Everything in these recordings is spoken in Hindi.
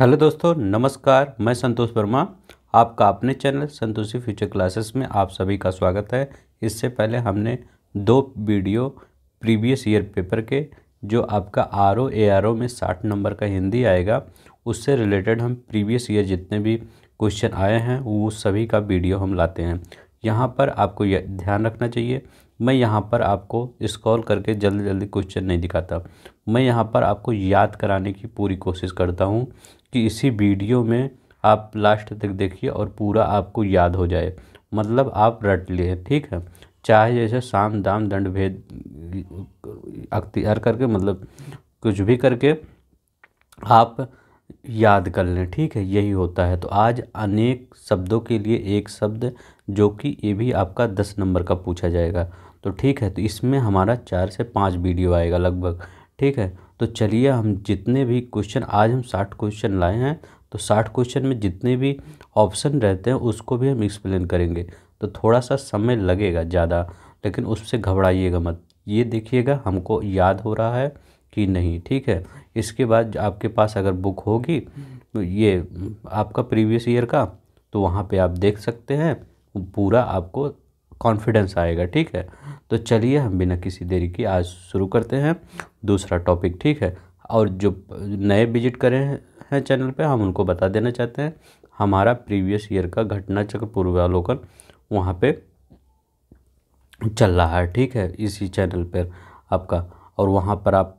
हेलो दोस्तों नमस्कार मैं संतोष वर्मा आपका अपने चैनल संतोषी फ्यूचर क्लासेस में आप सभी का स्वागत है इससे पहले हमने दो वीडियो प्रीवियस ईयर पेपर के जो आपका R O A R O में साठ नंबर का हिंदी आएगा उससे रिलेटेड हम प्रीवियस ईयर जितने भी क्वेश्चन आए हैं वो सभी का वीडियो हम लाते हैं यहाँ पर आपको यह ध्यान रखना चाहिए मैं यहाँ पर आपको इस्कॉल करके जल्दी जल्दी क्वेश्चन नहीं दिखाता मैं यहाँ पर आपको याद कराने की पूरी कोशिश करता हूँ कि इसी वीडियो में आप लास्ट तक देखिए और पूरा आपको याद हो जाए मतलब आप रट लिए ठीक है चाहे जैसे शाम दाम दंड भेद अख्तियार करके मतलब कुछ भी करके आप याद कर लें ठीक है यही होता है तो आज अनेक शब्दों के लिए एक शब्द जो कि ये भी आपका दस नंबर का पूछा जाएगा तो ठीक है तो इसमें हमारा चार से पाँच वीडियो आएगा लगभग ठीक है तो चलिए हम जितने भी क्वेश्चन आज हम साठ क्वेश्चन लाए हैं तो साठ क्वेश्चन में जितने भी ऑप्शन रहते हैं उसको भी हम एक्सप्लेन करेंगे तो थोड़ा सा समय लगेगा ज़्यादा लेकिन उससे घबराइएगा मत ये देखिएगा हमको याद हो रहा है कि नहीं ठीक है इसके बाद आपके पास अगर बुक होगी तो ये आपका प्रीवियस ईयर का तो वहाँ पे आप देख सकते हैं पूरा आपको कॉन्फिडेंस आएगा ठीक है तो चलिए हम बिना किसी देरी की आज शुरू करते हैं दूसरा टॉपिक ठीक है और जो नए विजिट करे हैं चैनल पे हम उनको बता देना चाहते हैं हमारा प्रीवियस ईयर का घटना चक्र पूर्वावलोकन वहाँ पे चल रहा है ठीक है इसी चैनल पर आपका और वहाँ पर आप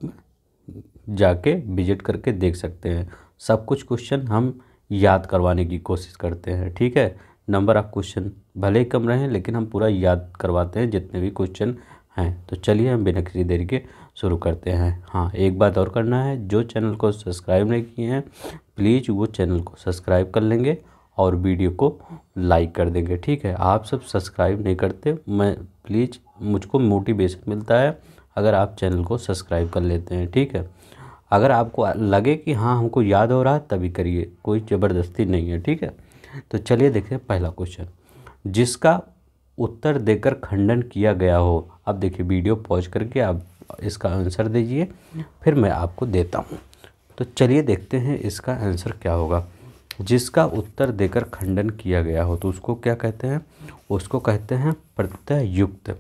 जाके विजिट करके देख सकते हैं सब कुछ क्वेश्चन हम याद करवाने की कोशिश करते हैं ठीक है नंबर ऑफ क्वेश्चन भले ही कम हैं लेकिन हम पूरा याद करवाते हैं जितने भी क्वेश्चन हैं तो चलिए हम बिना किसी देरी के शुरू करते हैं हाँ एक बात और करना है जो चैनल को सब्सक्राइब नहीं किए हैं प्लीज़ वो चैनल को सब्सक्राइब कर लेंगे और वीडियो को लाइक कर देंगे ठीक है आप सब सब्सक्राइब नहीं करते मैं प्लीज़ मुझको मोटिवेशन मिलता है अगर आप चैनल को सब्सक्राइब कर लेते हैं ठीक है अगर आपको लगे कि हाँ हमको याद हो रहा है तभी करिए कोई ज़बरदस्ती नहीं है ठीक है तो चलिए देखते हैं पहला क्वेश्चन जिसका उत्तर देकर खंडन किया गया हो अब देखिए वीडियो पॉज करके आप इसका आंसर दीजिए फिर मैं आपको देता हूँ तो चलिए देखते हैं इसका आंसर क्या होगा जिसका उत्तर देकर खंडन किया गया हो तो उसको क्या कहते हैं उसको कहते हैं प्रत्ययुक्त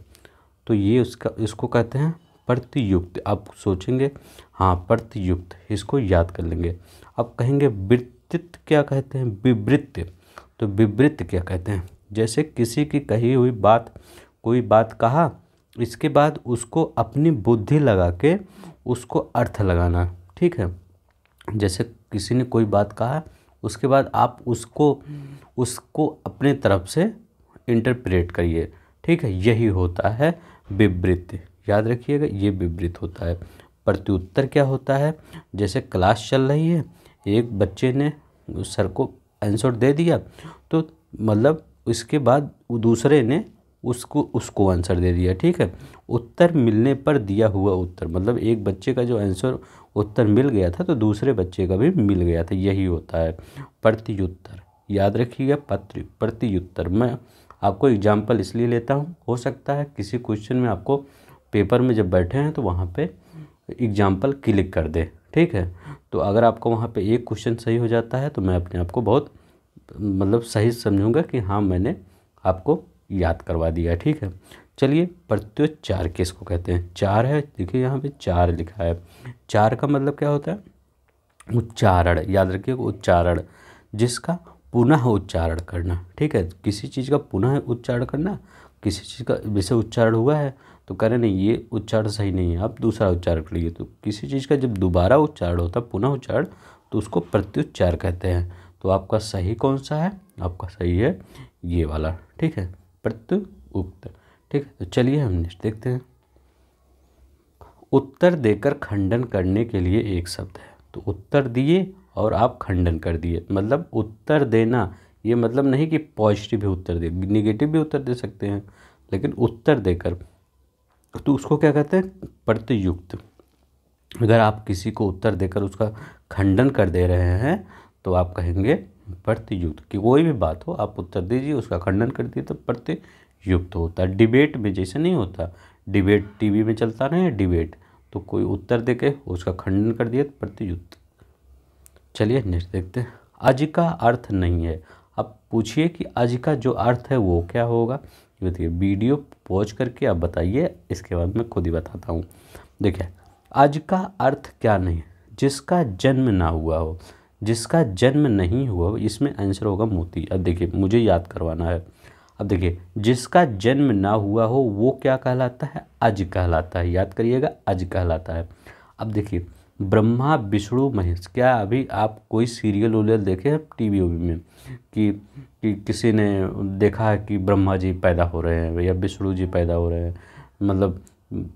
तो ये उसका इसको कहते हैं प्रत्ययुक्त आप सोचेंगे हाँ प्रत्ययुक्त इसको याद कर लेंगे अब कहेंगे वृत्त क्या कहते हैं विवृत्त तो विवृत्त क्या कहते हैं जैसे किसी की कही हुई बात कोई बात कहा इसके बाद उसको अपनी बुद्धि लगा के उसको अर्थ लगाना ठीक है जैसे किसी ने कोई बात कहा उसके बाद आप उसको उसको अपने तरफ से इंटरप्रेट करिए ठीक है यही होता है विवृत्त याद रखिएगा ये विवृत्त होता है प्रत्युत्तर क्या होता है जैसे क्लास चल रही है एक बच्चे ने सर को आंसर दे दिया तो मतलब इसके बाद दूसरे ने उसको उसको आंसर दे दिया ठीक है उत्तर मिलने पर दिया हुआ उत्तर मतलब एक बच्चे का जो आंसर उत्तर मिल गया था तो दूसरे बच्चे का भी मिल गया था यही होता है प्रत्युत्तर याद रखिएगा पत्र प्रत्युत्तर मैं आपको एग्जाम्पल इसलिए लेता हूँ हो सकता है किसी क्वेश्चन में आपको पेपर में जब बैठे हैं तो वहाँ पे एग्जाम्पल क्लिक कर दे ठीक है तो अगर आपका वहाँ पे एक क्वेश्चन सही हो जाता है तो मैं अपने आप को बहुत मतलब सही समझूंगा कि हाँ मैंने आपको याद करवा दिया ठीक है चलिए प्रत्योच्चार किसको कहते हैं चार है देखिए यहाँ पे चार लिखा है चार का मतलब क्या होता है उच्चारण याद रखिए उच्चारण जिसका पुनः उच्चारण करना ठीक है किसी चीज़ का पुनः उच्चारण करना किसी चीज़ का जैसे उच्चारण हुआ है तो कह रहे नहीं ये उच्चारण सही नहीं है आप दूसरा उच्चारण लीजिए तो किसी चीज़ का जब दोबारा उच्चारण होता है पुनः उच्चारण तो उसको प्रत्युच्चार कहते हैं तो आपका सही कौन सा है आपका सही है ये वाला ठीक है प्रत्यु ठीक है तो चलिए हम नेक्स्ट देखते हैं उत्तर देकर खंडन करने के लिए एक शब्द है तो उत्तर दिए और आप खंडन कर दिए मतलब उत्तर देना ये मतलब नहीं कि पॉजिटिव भी उत्तर दे निगेटिव भी उत्तर दे सकते हैं लेकिन उत्तर देकर तो उसको क्या कहते हैं प्रतियुक्त अगर आप किसी को उत्तर देकर उसका खंडन कर दे रहे हैं तो आप कहेंगे प्रतियुक्त कि कोई भी बात हो आप उत्तर दीजिए उसका खंडन कर दिए तो प्रतियुक्त होता है डिबेट में जैसे नहीं होता डिबेट टीवी में चलता रहे है डिबेट तो कोई उत्तर दे के उसका खंडन कर दिया तो चलिए नेक्स्ट देखते हैं आज का अर्थ नहीं है अब पूछिए कि आज का जो अर्थ है वो क्या होगा देखिए वीडियो पॉज करके आप बताइए इसके बाद मैं खुद ही बताता हूँ देखिए आज का अर्थ क्या नहीं जिसका जन्म ना हुआ हो जिसका जन्म नहीं हुआ हो इसमें आंसर होगा मोती अब देखिए मुझे याद करवाना है अब देखिए जिसका जन्म ना हुआ हो वो क्या कहलाता है अज कहलाता है याद करिएगा अज कहलाता है अब देखिए ब्रह्मा विष्णु महेश क्या अभी आप कोई सीरियल उलियल देखे हैं टी वी में कि कि किसी ने देखा है कि ब्रह्मा जी पैदा हो रहे हैं या विष्णु जी पैदा हो रहे हैं मतलब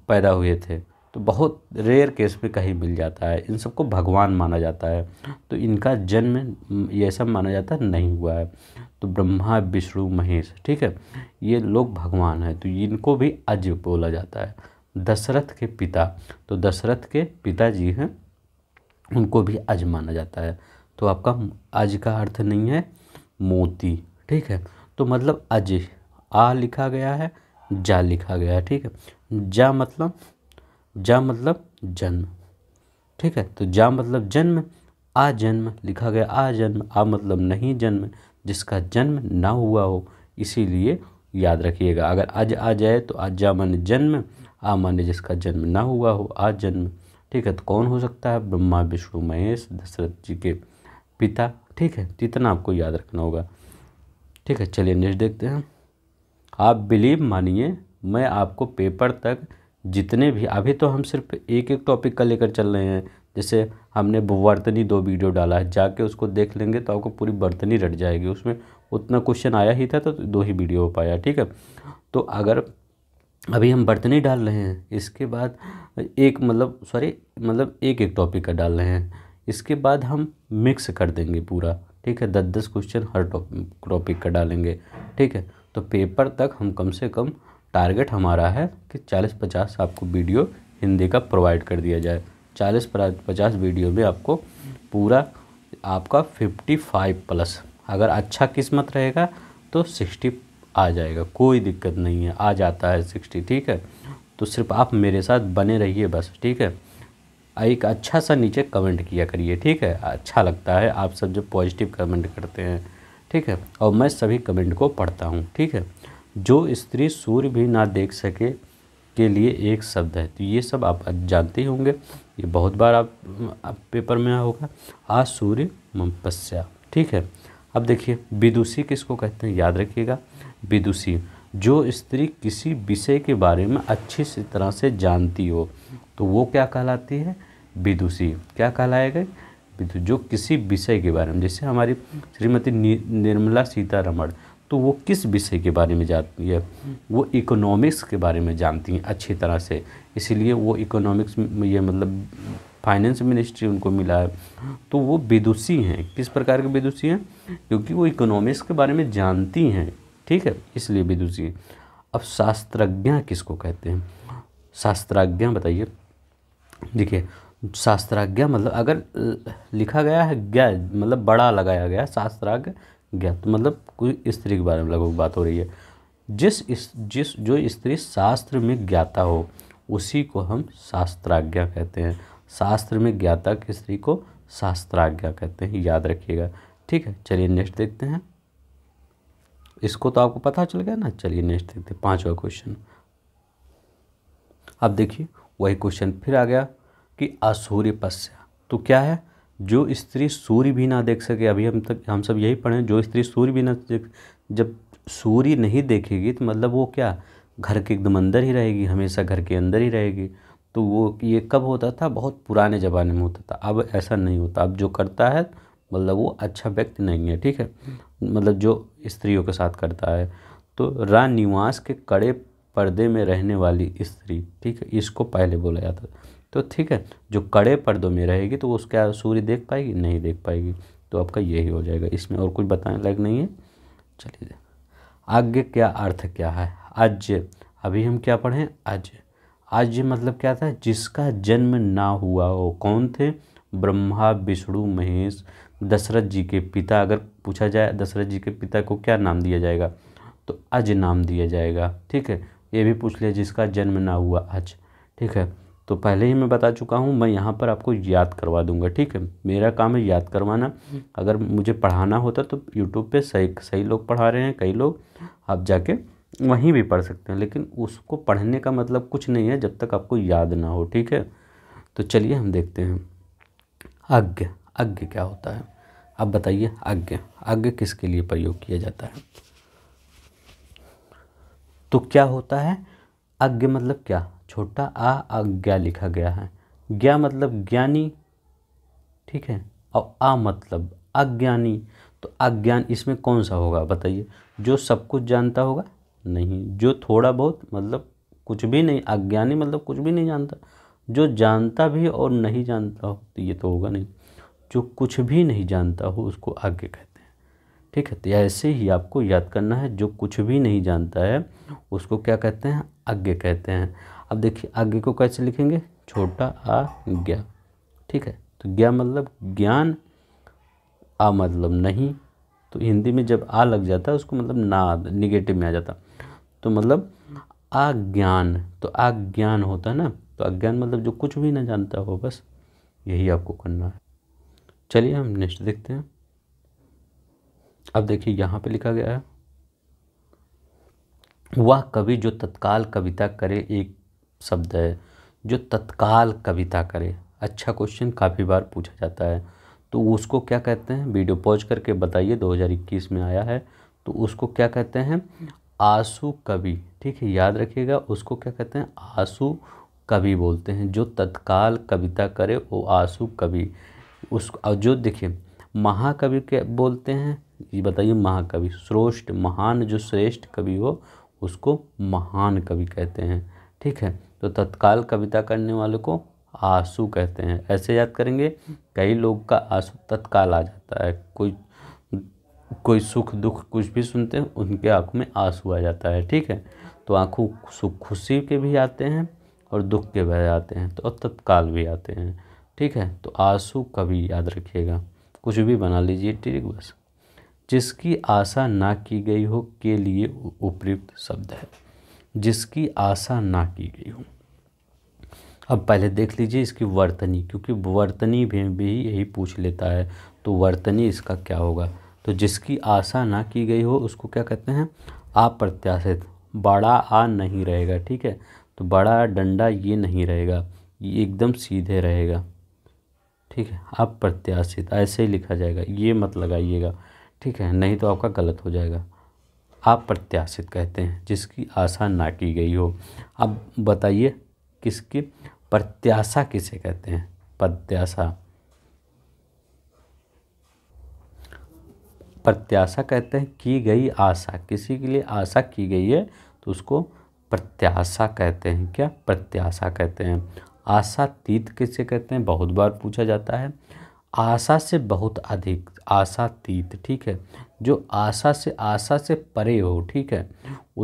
पैदा हुए थे तो बहुत रेयर केस में कहीं मिल जाता है इन सबको भगवान माना जाता है तो इनका जन्म ये सब माना जाता है नहीं हुआ है तो ब्रह्मा विष्णु महेश ठीक है ये लोग भगवान हैं तो इनको भी अज बोला जाता है दशरथ के पिता तो दशरथ के पिताजी हैं उनको भी आज माना जाता है तो आपका आज का अर्थ नहीं है मोती ठीक है तो मतलब अज आ लिखा गया है जा लिखा गया है ठीक है जा मतलब जा मतलब जन्म ठीक है तो जा मतलब जन्म आ जन्म लिखा गया आ जन्म आ मतलब नहीं जन्म जिसका जन्म ना हुआ हो इसीलिए याद रखिएगा अगर आज आ जाए तो आज जा मन जन्म आ माने जिसका जन्म ना हुआ हो आज जन्म ठीक है तो कौन हो सकता है ब्रह्मा विष्णु महेश दशरथ जी के पिता ठीक है तो इतना आपको याद रखना होगा ठीक है चलिए नेक्स्ट देखते हैं आप बिलीव मानिए मैं आपको पेपर तक जितने भी अभी तो हम सिर्फ एक एक टॉपिक का लेकर चल रहे हैं जैसे हमने वर्तनी दो वीडियो डाला है जाके उसको देख लेंगे तो आपको पूरी बर्तनी रट जाएगी उसमें उतना क्वेश्चन आया ही था तो दो ही वीडियो हो पाया ठीक है तो अगर अभी हम बर्तने डाल रहे हैं इसके बाद एक मतलब सॉरी मतलब एक एक टॉपिक का डाल रहे हैं इसके बाद हम मिक्स कर देंगे पूरा ठीक है दस दस क्वेश्चन हर टॉपिक का डालेंगे ठीक है तो पेपर तक हम कम से कम टारगेट हमारा है कि चालीस पचास आपको वीडियो हिंदी का प्रोवाइड कर दिया जाए चालीस पचास वीडियो में आपको पूरा आपका फिफ्टी फाइव प्लस अगर अच्छा किस्मत रहेगा तो सिक्सटी आ जाएगा कोई दिक्कत नहीं है आ जाता है सिक्सटी ठीक है तो सिर्फ आप मेरे साथ बने रहिए बस ठीक है एक अच्छा सा नीचे कमेंट किया करिए ठीक है अच्छा लगता है आप सब जब पॉजिटिव कमेंट करते हैं ठीक है और मैं सभी कमेंट को पढ़ता हूँ ठीक है जो स्त्री सूर्य भी ना देख सके के लिए एक शब्द है तो ये सब आप जानते ही होंगे ये बहुत बार आप, आप पेपर में होगा आ सूर्य मपस्या ठीक है अब देखिए विदुषी किसको कहते हैं याद रखिएगा विदुषी जो स्त्री किसी विषय के बारे में अच्छी से तरह से जानती हो तो वो क्या कहलाती है विदुषी क्या कहलाएगा विदु जो किसी विषय के बारे में जैसे हमारी श्रीमती निर्मला सीतारमण तो वो किस विषय के बारे में जानती है वो इकोनॉमिक्स के बारे में जानती हैं अच्छी तरह से इसीलिए वो इकोनॉमिक्स में ये मतलब फाइनेंस मिनिस्ट्री उनको मिला है तो वो विदुषी हैं किस प्रकार के विदुषी हैं क्योंकि वो इकोनॉमिक्स के बारे में जानती हैं ठीक है इसलिए दूसरी अब शास्त्राज्ञा किसको कहते हैं शास्त्राज्ञा बताइए देखिए शास्त्राज्ञा मतलब अगर लिखा गया है ज्ञा मतलब बड़ा लगाया गया शास्त्राज्ञ ज्ञा तो मतलब कोई स्त्री के बारे में लगभग बात हो रही है जिस इस जिस जो स्त्री शास्त्र में ज्ञाता हो उसी को हम शास्त्राज्ञा कहते हैं शास्त्र में ज्ञाता की स्त्री को शास्त्राज्ञा कहते हैं याद रखिएगा ठीक है चलिए नेक्स्ट देखते हैं इसको तो आपको पता चल गया ना चलिए नेक्स्ट देखते पाँचवा क्वेश्चन अब देखिए वही क्वेश्चन फिर आ गया कि असूर्य पश्या तो क्या है जो स्त्री सूर्य भी ना देख सके अभी हम तक हम सब यही पढ़ें जो स्त्री सूर्य भी ना देख जब सूर्य नहीं देखेगी तो मतलब वो क्या घर के एकदम अंदर ही रहेगी हमेशा घर के अंदर ही रहेगी तो वो ये कब होता था बहुत पुराने ज़माने में होता था अब ऐसा नहीं होता अब जो करता है मतलब वो अच्छा व्यक्ति नहीं है ठीक है मतलब जो स्त्रियों के साथ करता है तो रा निवास के कड़े पर्दे में रहने वाली स्त्री ठीक है इसको पहले बोला जाता तो ठीक है जो कड़े पर्दों में रहेगी तो उसका सूर्य देख पाएगी नहीं देख पाएगी तो आपका यही हो जाएगा इसमें और कुछ बताने लायक नहीं है चलिए आज्ञ क्या अर्थ क्या है आज अभी हम क्या पढ़ें आज आज मतलब क्या था जिसका जन्म ना हुआ हो कौन थे ब्रह्मा विष्णु महेश दशरथ जी के पिता अगर पूछा जाए दशरथ जी के पिता को क्या नाम दिया जाएगा तो अज नाम दिया जाएगा ठीक है ये भी पूछ लिया जिसका जन्म ना हुआ अज ठीक है तो पहले ही मैं बता चुका हूँ मैं यहाँ पर आपको याद करवा दूँगा ठीक है मेरा काम है याद करवाना अगर मुझे पढ़ाना होता तो यूट्यूब पर सही सही लोग पढ़ा रहे हैं कई लोग आप जाके वहीं भी पढ़ सकते हैं लेकिन उसको पढ़ने का मतलब कुछ नहीं है जब तक आपको याद ना हो ठीक है तो चलिए हम देखते हैं अज्ञ अज्ञ क्या होता है अब बताइए आज्ञा आज्ञा किसके लिए प्रयोग किया जाता है तो क्या होता है आज्ञ मतलब क्या छोटा आ आज्ञा लिखा गया है ज्ञा मतलब ज्ञानी ठीक है और आ मतलब अज्ञानी तो अज्ञान इसमें कौन सा होगा बताइए जो सब कुछ जानता होगा नहीं जो थोड़ा बहुत मतलब कुछ भी नहीं अज्ञानी मतलब कुछ भी नहीं जानता जो जानता भी और नहीं जानता हो तो ये तो होगा नहीं जो कुछ भी नहीं जानता हो उसको आज्ञ कहते हैं ठीक है तो ऐसे ही आपको याद करना है जो कुछ भी नहीं जानता है उसको क्या कहते हैं आज्ञ कहते हैं अब देखिए आज्ञा को कैसे लिखेंगे छोटा आ ज्ञा ठीक है तो ज्ञा मतलब ज्ञान आ मतलब नहीं तो हिंदी में जब आ लग जाता है उसको मतलब ना निगेटिव में आ जाता तो मतलब अज्ञान तो अज्ञान होता है ना तो अज्ञान मतलब जो कुछ भी ना जानता हो बस यही आपको करना है चलिए हम नेक्स्ट देखते हैं अब देखिए यहाँ पे लिखा गया है वह कवि जो तत्काल कविता करे एक शब्द है जो तत्काल कविता करे अच्छा क्वेश्चन काफ़ी बार पूछा जाता है तो उसको क्या कहते हैं वीडियो पॉज करके बताइए 2021 में आया है तो उसको क्या कहते हैं आंसू कवि ठीक है याद रखिएगा उसको क्या कहते हैं आंसू कवि बोलते हैं जो तत्काल कविता करे वो आंसू कवि उस और जो देखिए महाकवि के बोलते हैं ये बताइए महाकवि श्रोष्ठ महान जो श्रेष्ठ कवि हो उसको महान कवि कहते हैं ठीक है तो तत्काल कविता करने वाले को आंसू कहते हैं ऐसे याद करेंगे कई लोग का आंसू तत्काल आ जाता है कोई कोई सुख दुख कुछ भी सुनते हैं उनके आँखों में आंसू आ जाता है ठीक है तो आँखों सुख खुशी के भी आते हैं और दुख के भी आते हैं तो तत्काल भी आते हैं ठीक है तो आंसू कभी याद रखिएगा कुछ भी बना लीजिए ठीक बस जिसकी आशा ना की गई हो के लिए उपयुक्त शब्द है जिसकी आशा ना की गई हो अब पहले देख लीजिए इसकी वर्तनी क्योंकि वर्तनी भी, भी यही पूछ लेता है तो वर्तनी इसका क्या होगा तो जिसकी आशा ना की गई हो उसको क्या कहते हैं अप्रत्याशित बड़ा आ नहीं रहेगा ठीक है तो बड़ा डंडा ये नहीं रहेगा ये एकदम सीधे रहेगा ठीक है अप्रत्याशित ऐसे ही लिखा जाएगा ये मत लगाइएगा ठीक है नहीं तो आपका गलत हो जाएगा अप्रत्याशित कहते हैं जिसकी आशा ना की गई हो अब बताइए किसकी प्रत्याशा किसे कहते हैं प्रत्याशा प्रत्याशा कहते हैं की गई आशा किसी के लिए आशा की गई है तो उसको प्रत्याशा कहते हैं क्या प्रत्याशा कहते हैं आशातीत किसे कहते हैं बहुत बार पूछा जाता है आशा से बहुत अधिक आशातीत ठीक है जो आशा से आशा से परे हो ठीक है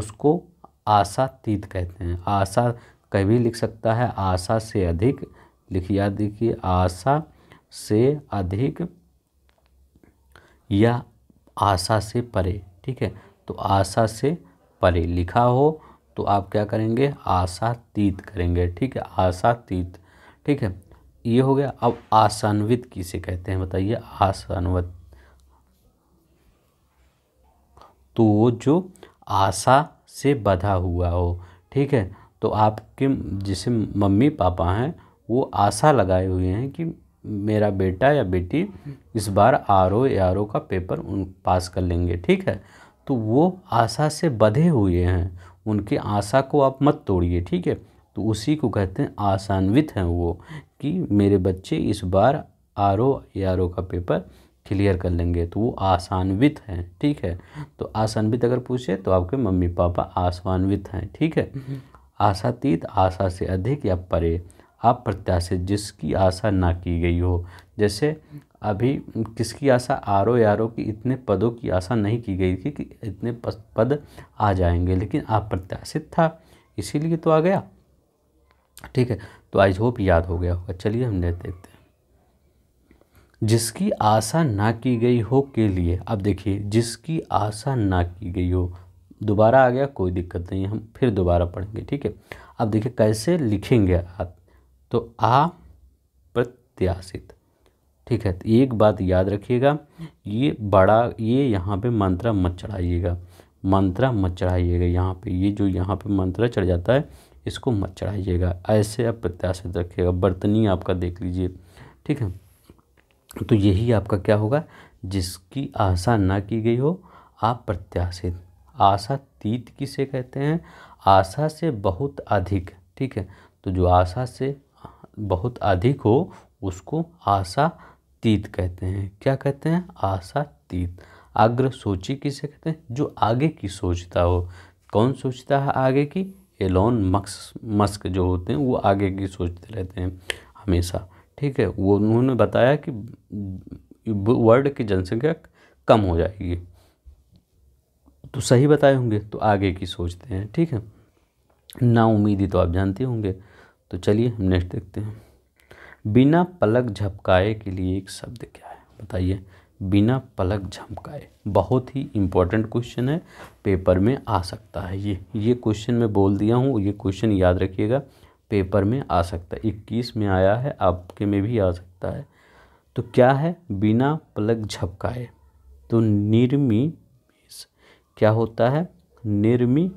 उसको आशातीत कहते हैं आशा कभी लिख सकता है आशा से अधिक लिख याद देखिए आशा से अधिक या आशा से परे ठीक है तो आशा से परे लिखा हो तो आप क्या करेंगे आशातीत करेंगे ठीक है आशातीत ठीक है ये हो गया अब आसान्वित किसे कहते हैं बताइए आसान्वित तो जो आशा से बधा हुआ हो ठीक है तो आपके जिसे मम्मी पापा हैं वो आशा लगाए हुए हैं कि मेरा बेटा या बेटी इस बार आर ओ आर ओ का पेपर उन पास कर लेंगे ठीक है तो वो आशा से बधे हुए हैं उनके आशा को आप मत तोड़िए ठीक है तो उसी को कहते हैं आसान्वित हैं वो कि मेरे बच्चे इस बार आर ओ आर ओ का पेपर क्लियर कर लेंगे तो वो आसान्वित हैं ठीक है तो आसान्वित अगर पूछे तो आपके मम्मी पापा आसान्वित हैं ठीक है आशातीत आशा से अधिक या परे आप प्रत्याशित जिसकी आशा ना की गई हो जैसे अभी किसकी आशा आरो ओ की इतने पदों की आशा नहीं की गई थी कि इतने पद आ जाएंगे लेकिन अप्रत्याशित था इसीलिए तो आ गया ठीक है तो आई होप याद हो गया होगा चलिए हम देखते हैं जिसकी आशा ना की गई हो के लिए अब देखिए जिसकी आशा ना की गई हो दोबारा आ गया कोई दिक्कत नहीं हम फिर दोबारा पढ़ेंगे ठीक है अब देखिए कैसे लिखेंगे आप तो आ प्रत्याशित ठीक है तो एक बात याद रखिएगा ये बड़ा ये यहाँ पे मंत्रा मत चढ़ाइएगा मंत्रा मत चढ़ाइएगा यहाँ पे ये जो यहाँ पे मंत्रा चढ़ जाता है इसको मत चढ़ाइएगा ऐसे आप प्रत्याशित रखिएगा बर्तनी आपका देख लीजिए ठीक है तो यही आपका क्या होगा जिसकी आशा ना की गई हो आप प्रत्याशित आशा तीत किसे कहते हैं आशा से बहुत अधिक ठीक है तो जो आशा से बहुत अधिक हो उसको आशा तीत कहते हैं क्या कहते हैं आशा तीत अग्र सोची किसे कहते हैं जो आगे की सोचता हो कौन सोचता है आगे की एलोन मक्स मस्क जो होते हैं वो आगे की सोचते रहते हैं हमेशा ठीक है वो उन्होंने बताया कि वर्ल्ड की जनसंख्या कम हो जाएगी तो सही बताए होंगे तो आगे की सोचते हैं ठीक है ना उम्मीदी तो आप जानते होंगे तो चलिए हम नेक्स्ट देखते हैं बिना पलक झपकाए के लिए एक शब्द क्या है बताइए बिना पलक झपकाए बहुत ही इम्पोर्टेंट क्वेश्चन है पेपर में आ सकता है ये ये क्वेश्चन मैं बोल दिया हूँ ये क्वेश्चन याद रखिएगा पेपर में आ सकता है इक्कीस में आया है आपके में भी आ सकता है तो क्या है बिना पलक झपकाए तो निर्मिमेश क्या होता है निर्मी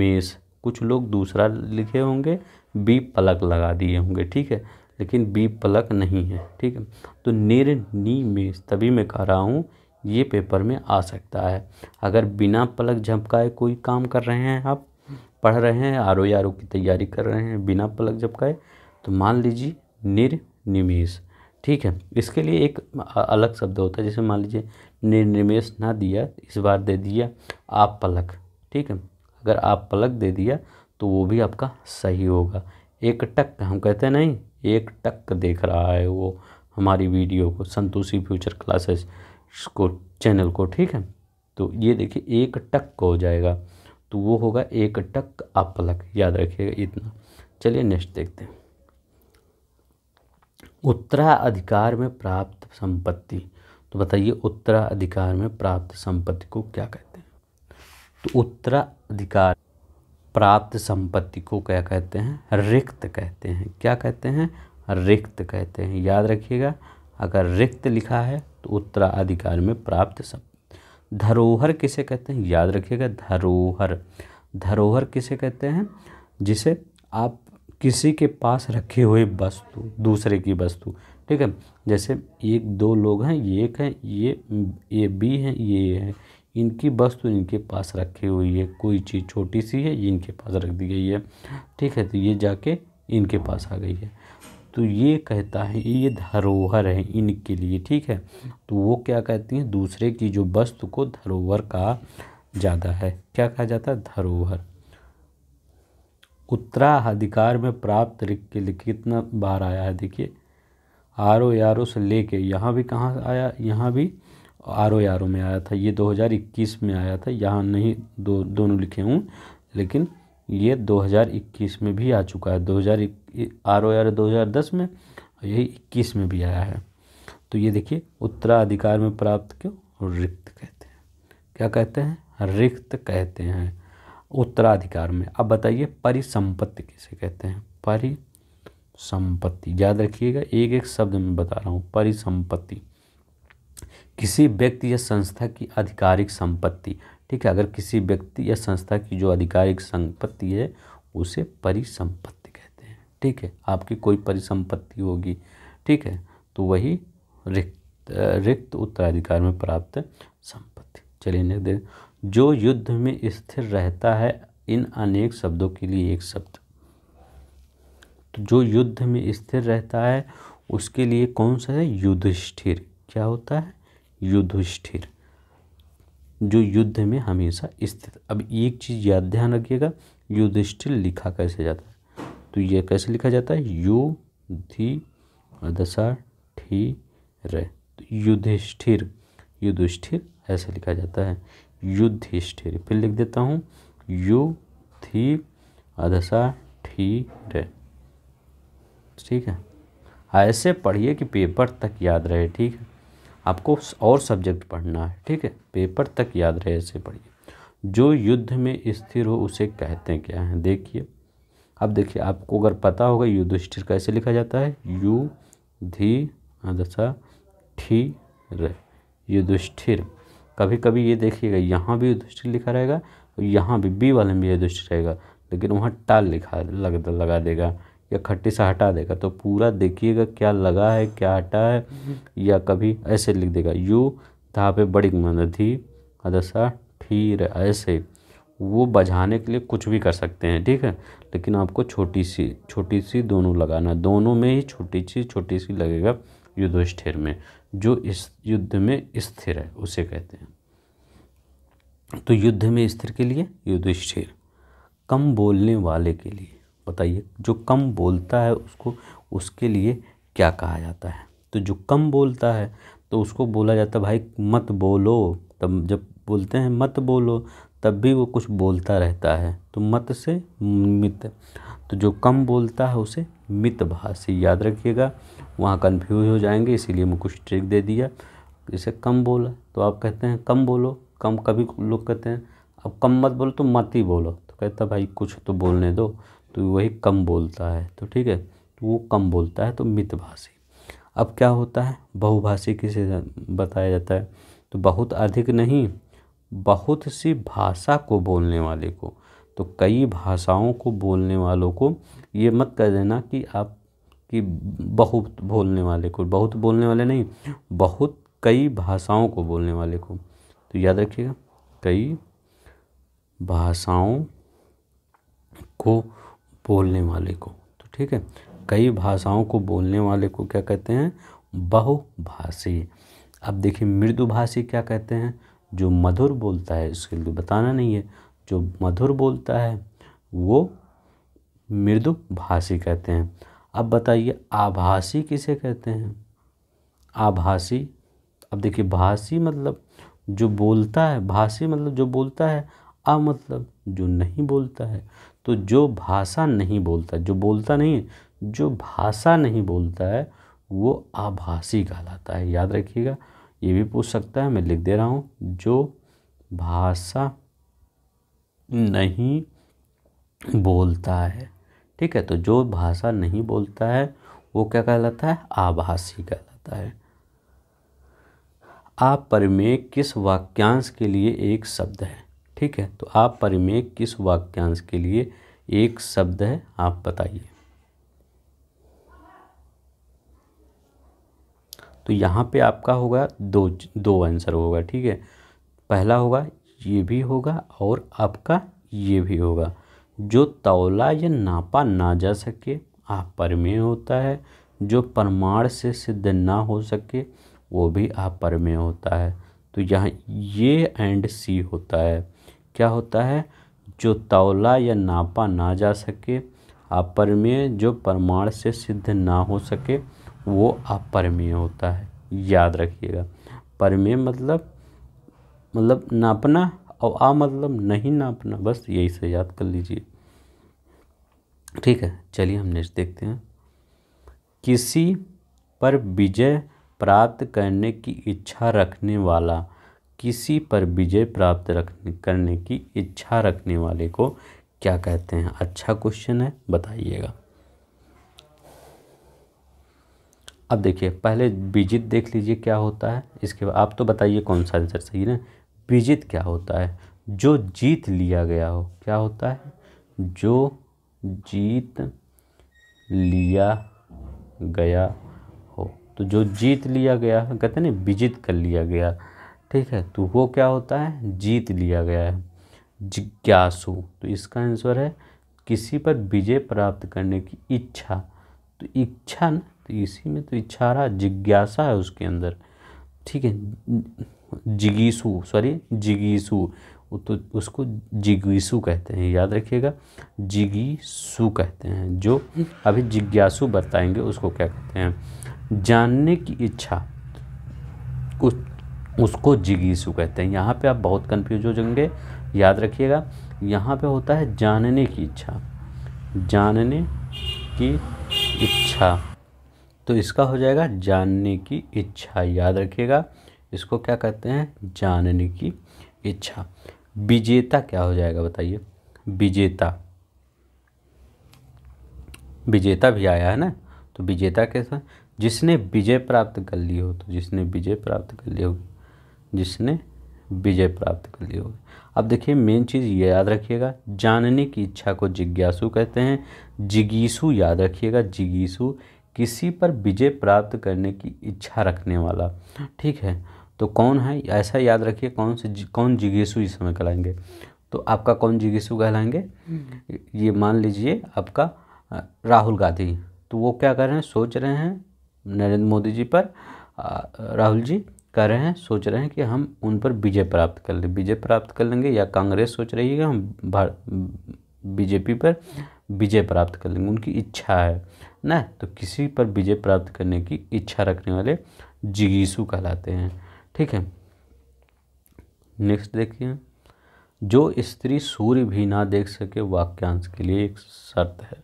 मेष कुछ लोग दूसरा लिखे होंगे बी पलक लगा दिए होंगे ठीक है लेकिन बी पलक नहीं है ठीक है तो नी में तभी मैं कह रहा हूँ ये पेपर में आ सकता है अगर बिना पलक झपकाए कोई काम कर रहे हैं आप पढ़ रहे हैं आर ओ आर ओ की तैयारी कर रहे हैं बिना पलक झपकाए तो मान लीजिए निर्निमेश ठीक है इसके लिए एक अलग शब्द होता है जैसे मान लीजिए निर्निमेश ना दिया इस बार दे दिया आप पलक ठीक है अगर आप पलक दे दिया तो वो भी आपका सही होगा एक टक हम कहते हैं नहीं एक टक देख रहा है वो हमारी वीडियो को संतोषी फ्यूचर क्लासेस को चैनल को ठीक है तो ये देखिए एक टक हो जाएगा तो वो होगा एक टक अपलक याद रखिएगा इतना चलिए नेक्स्ट देखते हैं उत्तराधिकार में प्राप्त संपत्ति तो बताइए उत्तराधिकार में प्राप्त संपत्ति को क्या कहते हैं तो उत्तराधिकार प्राप्त संपत्ति को क्या कहते हैं रिक्त कहते हैं क्या कहते हैं रिक्त कहते हैं याद रखिएगा अगर रिक्त लिखा है तो उत्तराधिकार में प्राप्त सब धरोहर किसे कहते हैं याद रखिएगा धरोहर धरोहर किसे कहते हैं जिसे आप किसी के पास रखे हुए वस्तु दूसरे की वस्तु ठीक है जैसे एक दो लोग हैं ये एक हैं ये ये बी हैं ये है इनकी वस्तु इनके पास रखी हुई है कोई चीज़ छोटी सी है ये इनके पास रख दी गई है ठीक है तो ये जाके इनके पास आ गई है तो ये कहता है ये धरोहर है इनके लिए ठीक है तो वो क्या कहती हैं दूसरे की जो वस्तु को धरोहर कहा जाता है क्या कहा जाता है धरोहर उत्तराधिकार में प्राप्त कितना बार आया है देखिए आर ओ आर ओ से लेके यहाँ भी कहाँ आया यहाँ भी आर ओ आर ओ में आया था ये 2021 में आया था यहाँ नहीं दो दोनों लिखे हूँ लेकिन ये 2021 में भी आ चुका है 2000 आर ओ आर 2010 में और यही इक्कीस में भी आया है तो ये देखिए उत्तराधिकार में प्राप्त क्यों रिक्त कहते हैं क्या कहते हैं रिक्त कहते हैं उत्तराधिकार में अब बताइए परिसंपत्ति किसे कहते हैं परिसंपत्ति याद रखिएगा एक एक शब्द में बता रहा हूँ परिसंपत्ति किसी व्यक्ति या संस्था की आधिकारिक संपत्ति ठीक है अगर किसी व्यक्ति या संस्था की जो आधिकारिक संपत्ति है उसे परिसंपत्ति कहते हैं ठीक है आपकी कोई परिसंपत्ति होगी ठीक है तो वही रिक्त रिक्त उत्तराधिकार में प्राप्त संपत्ति चलिए नेक्स्ट दे जो युद्ध में स्थिर रहता है इन अनेक शब्दों के लिए एक शब्द तो जो युद्ध में स्थिर रहता है उसके लिए कौन सा है युधिष्ठिर क्या होता है युधिष्ठिर जो युद्ध में हमेशा स्थित अब एक चीज़ याद ध्यान रखिएगा युधिष्ठिर लिखा कैसे जाता है तो यह कैसे लिखा जाता है यु धि दशा ठी रे तो युधिष्ठिर युधिष्ठिर ऐसे लिखा जाता है युधिष्ठिर फिर लिख देता हूँ यु थी अधसा ठी रे ठीक है ऐसे पढ़िए कि पेपर तक याद रहे ठीक है आपको और सब्जेक्ट पढ़ना है ठीक है पेपर तक याद रहे ऐसे पढ़िए जो युद्ध में स्थिर हो उसे कहते हैं क्या है देखिए अब देखिए आपको अगर पता होगा युद्धिष्ठिर कैसे लिखा जाता है यू धी हाँ, दशा ठी र युधिष्ठिर कभी कभी ये देखिएगा यहाँ भी युधिष्ठिर लिखा रहेगा और यहाँ भी बी वाले में युधिष्ठिर रहेगा लेकिन वहाँ टाल लिखा लग लगा देगा या खट्टी से हटा देगा तो पूरा देखिएगा क्या लगा है क्या हटा है या कभी ऐसे लिख देगा यू था पे बड़ी थी हदसा ठीर ऐसे वो बजाने के लिए कुछ भी कर सकते हैं ठीक है लेकिन आपको छोटी सी छोटी सी दोनों लगाना दोनों में ही छोटी सी छोटी सी लगेगा युद्धोष्ठिर में जो इस युद्ध में स्थिर है उसे कहते हैं तो युद्ध में स्थिर के लिए युद्धिष्ठिर कम बोलने वाले के लिए बताइए जो कम बोलता है उसको उसके लिए क्या कहा जाता है तो जो कम बोलता है तो उसको बोला जाता है भाई मत बोलो तब जब बोलते हैं मत बोलो तब भी वो कुछ बोलता रहता है तो मत से मित तो जो कम बोलता है उसे मित भाषी याद रखिएगा वहाँ कन्फ्यूज हो जाएंगे इसीलिए मैं कुछ ट्रिक दे दिया इसे कम बोला तो आप कहते हैं कम बोलो कम कभी लोग कहते हैं अब कम मत बोलो तो मत ही बोलो तो कहता भाई कुछ तो बोलने दो तो वही कम बोलता है तो ठीक है तो वो कम बोलता है तो मितभाषी अब क्या होता है बहुभाषी किसे बताया जाता है तो बहुत अधिक नहीं बहुत सी भाषा को बोलने वाले को तो कई भाषाओं को बोलने वालों को ये मत कह देना कि आप कि बहुत बोलने वाले को बहुत बोलने वाले नहीं बहुत कई भाषाओं को बोलने वाले को तो याद रखिएगा कई भाषाओं को बोलने वाले को तो ठीक है कई भाषाओं को बोलने वाले को क्या कहते हैं बहुभाषी अब देखिए मृदुभाषी क्या कहते हैं जो मधुर बोलता है इसके लिए बताना नहीं है जो मधुर बोलता है वो मृदुभाषी कहते हैं अब बताइए आभासी किसे कहते हैं आभासी अब देखिए भाषी मतलब जो बोलता है भाषी मतलब जो बोलता है आ मतलब जो नहीं बोलता है तो जो भाषा नहीं बोलता जो बोलता नहीं है जो भाषा नहीं बोलता है वो आभासी कहलाता है याद रखिएगा ये भी पूछ सकता है मैं लिख दे रहा हूँ जो भाषा नहीं बोलता है ठीक है तो जो भाषा नहीं बोलता है वो क्या कहलाता है आभासी कहलाता है आप परिमेय किस वाक्यांश के लिए एक शब्द है ठीक है तो आप परिमेय में किस वाक्यांश के लिए एक शब्द है आप बताइए तो यहाँ पे आपका होगा दो दो आंसर होगा ठीक है पहला होगा ये भी होगा और आपका ये भी होगा जो तौला या नापा ना जा सके आप पर होता है जो प्रमाण से सिद्ध ना हो सके वो भी आप पर होता है तो यहाँ ये एंड सी होता है क्या होता है जो तौला या नापा ना जा सके अपरमेय जो प्रमाण से सिद्ध ना हो सके वो अपरमेय होता है याद रखिएगा परमेय मतलब मतलब नापना और आ मतलब नहीं नापना बस यही से याद कर लीजिए ठीक है चलिए हम नेक्स्ट देखते हैं किसी पर विजय प्राप्त करने की इच्छा रखने वाला किसी पर विजय प्राप्त रखने करने की इच्छा रखने वाले को क्या कहते हैं अच्छा क्वेश्चन है बताइएगा अब देखिए पहले विजित देख लीजिए क्या होता है इसके बाद आप तो बताइए कौन सा आंसर सही है विजित क्या होता है जो जीत लिया गया हो क्या होता है जो जीत लिया गया हो तो जो जीत लिया गया कहते हैं ना विजित कर लिया गया ठीक है तो वो क्या होता है जीत लिया गया है जिज्ञासु तो इसका आंसर है किसी पर विजय प्राप्त करने की इच्छा तो इच्छा ना तो इसी में तो इच्छा रहा जिज्ञासा है उसके अंदर ठीक है जिगीसु सॉरी जिगीसु तो उसको जिगीसु कहते हैं याद रखिएगा जिगीसु कहते हैं जो अभी जिज्ञासु बताएंगे उसको क्या कहते हैं जानने की इच्छा कुछ उसको जिगीसु कहते हैं यहाँ पे आप बहुत कंफ्यूज हो जाएंगे याद रखिएगा यहाँ पे होता है जानने की इच्छा जानने की इच्छा तो इसका हो जाएगा जानने की इच्छा याद रखिएगा इसको क्या कहते हैं जानने की इच्छा विजेता क्या हो जाएगा बताइए विजेता विजेता भी आया है ना तो विजेता कैसा जिसने विजय प्राप्त कर ली हो तो जिसने विजय प्राप्त कर ली होगी जिसने विजय प्राप्त कर ली होगी अब देखिए मेन चीज़ ये याद रखिएगा जानने की इच्छा को जिज्ञासु कहते हैं जिगीसु याद रखिएगा जिगीसु किसी पर विजय प्राप्त करने की इच्छा रखने वाला ठीक है तो कौन है ऐसा याद रखिए कौन से कौन जिगीसु इस समय कहलाएंगे तो आपका कौन जिगीसु कहलाएंगे हम्म। ये मान लीजिए आपका राहुल गांधी तो वो क्या कर रहे हैं सोच रहे हैं नरेंद्र मोदी जी पर राहुल जी कर रहे हैं सोच रहे हैं कि हम उन पर विजय प्राप्त कर लें विजय प्राप्त कर लेंगे या कांग्रेस सोच रही है कि हम बीजेपी पर विजय प्राप्त कर लेंगे उनकी इच्छा है ना तो किसी पर विजय प्राप्त करने की इच्छा रखने वाले जिगीसु कहलाते हैं ठीक है नेक्स्ट देखिए जो स्त्री सूर्य भी ना देख सके वाक्यांश के लिए एक शर्त है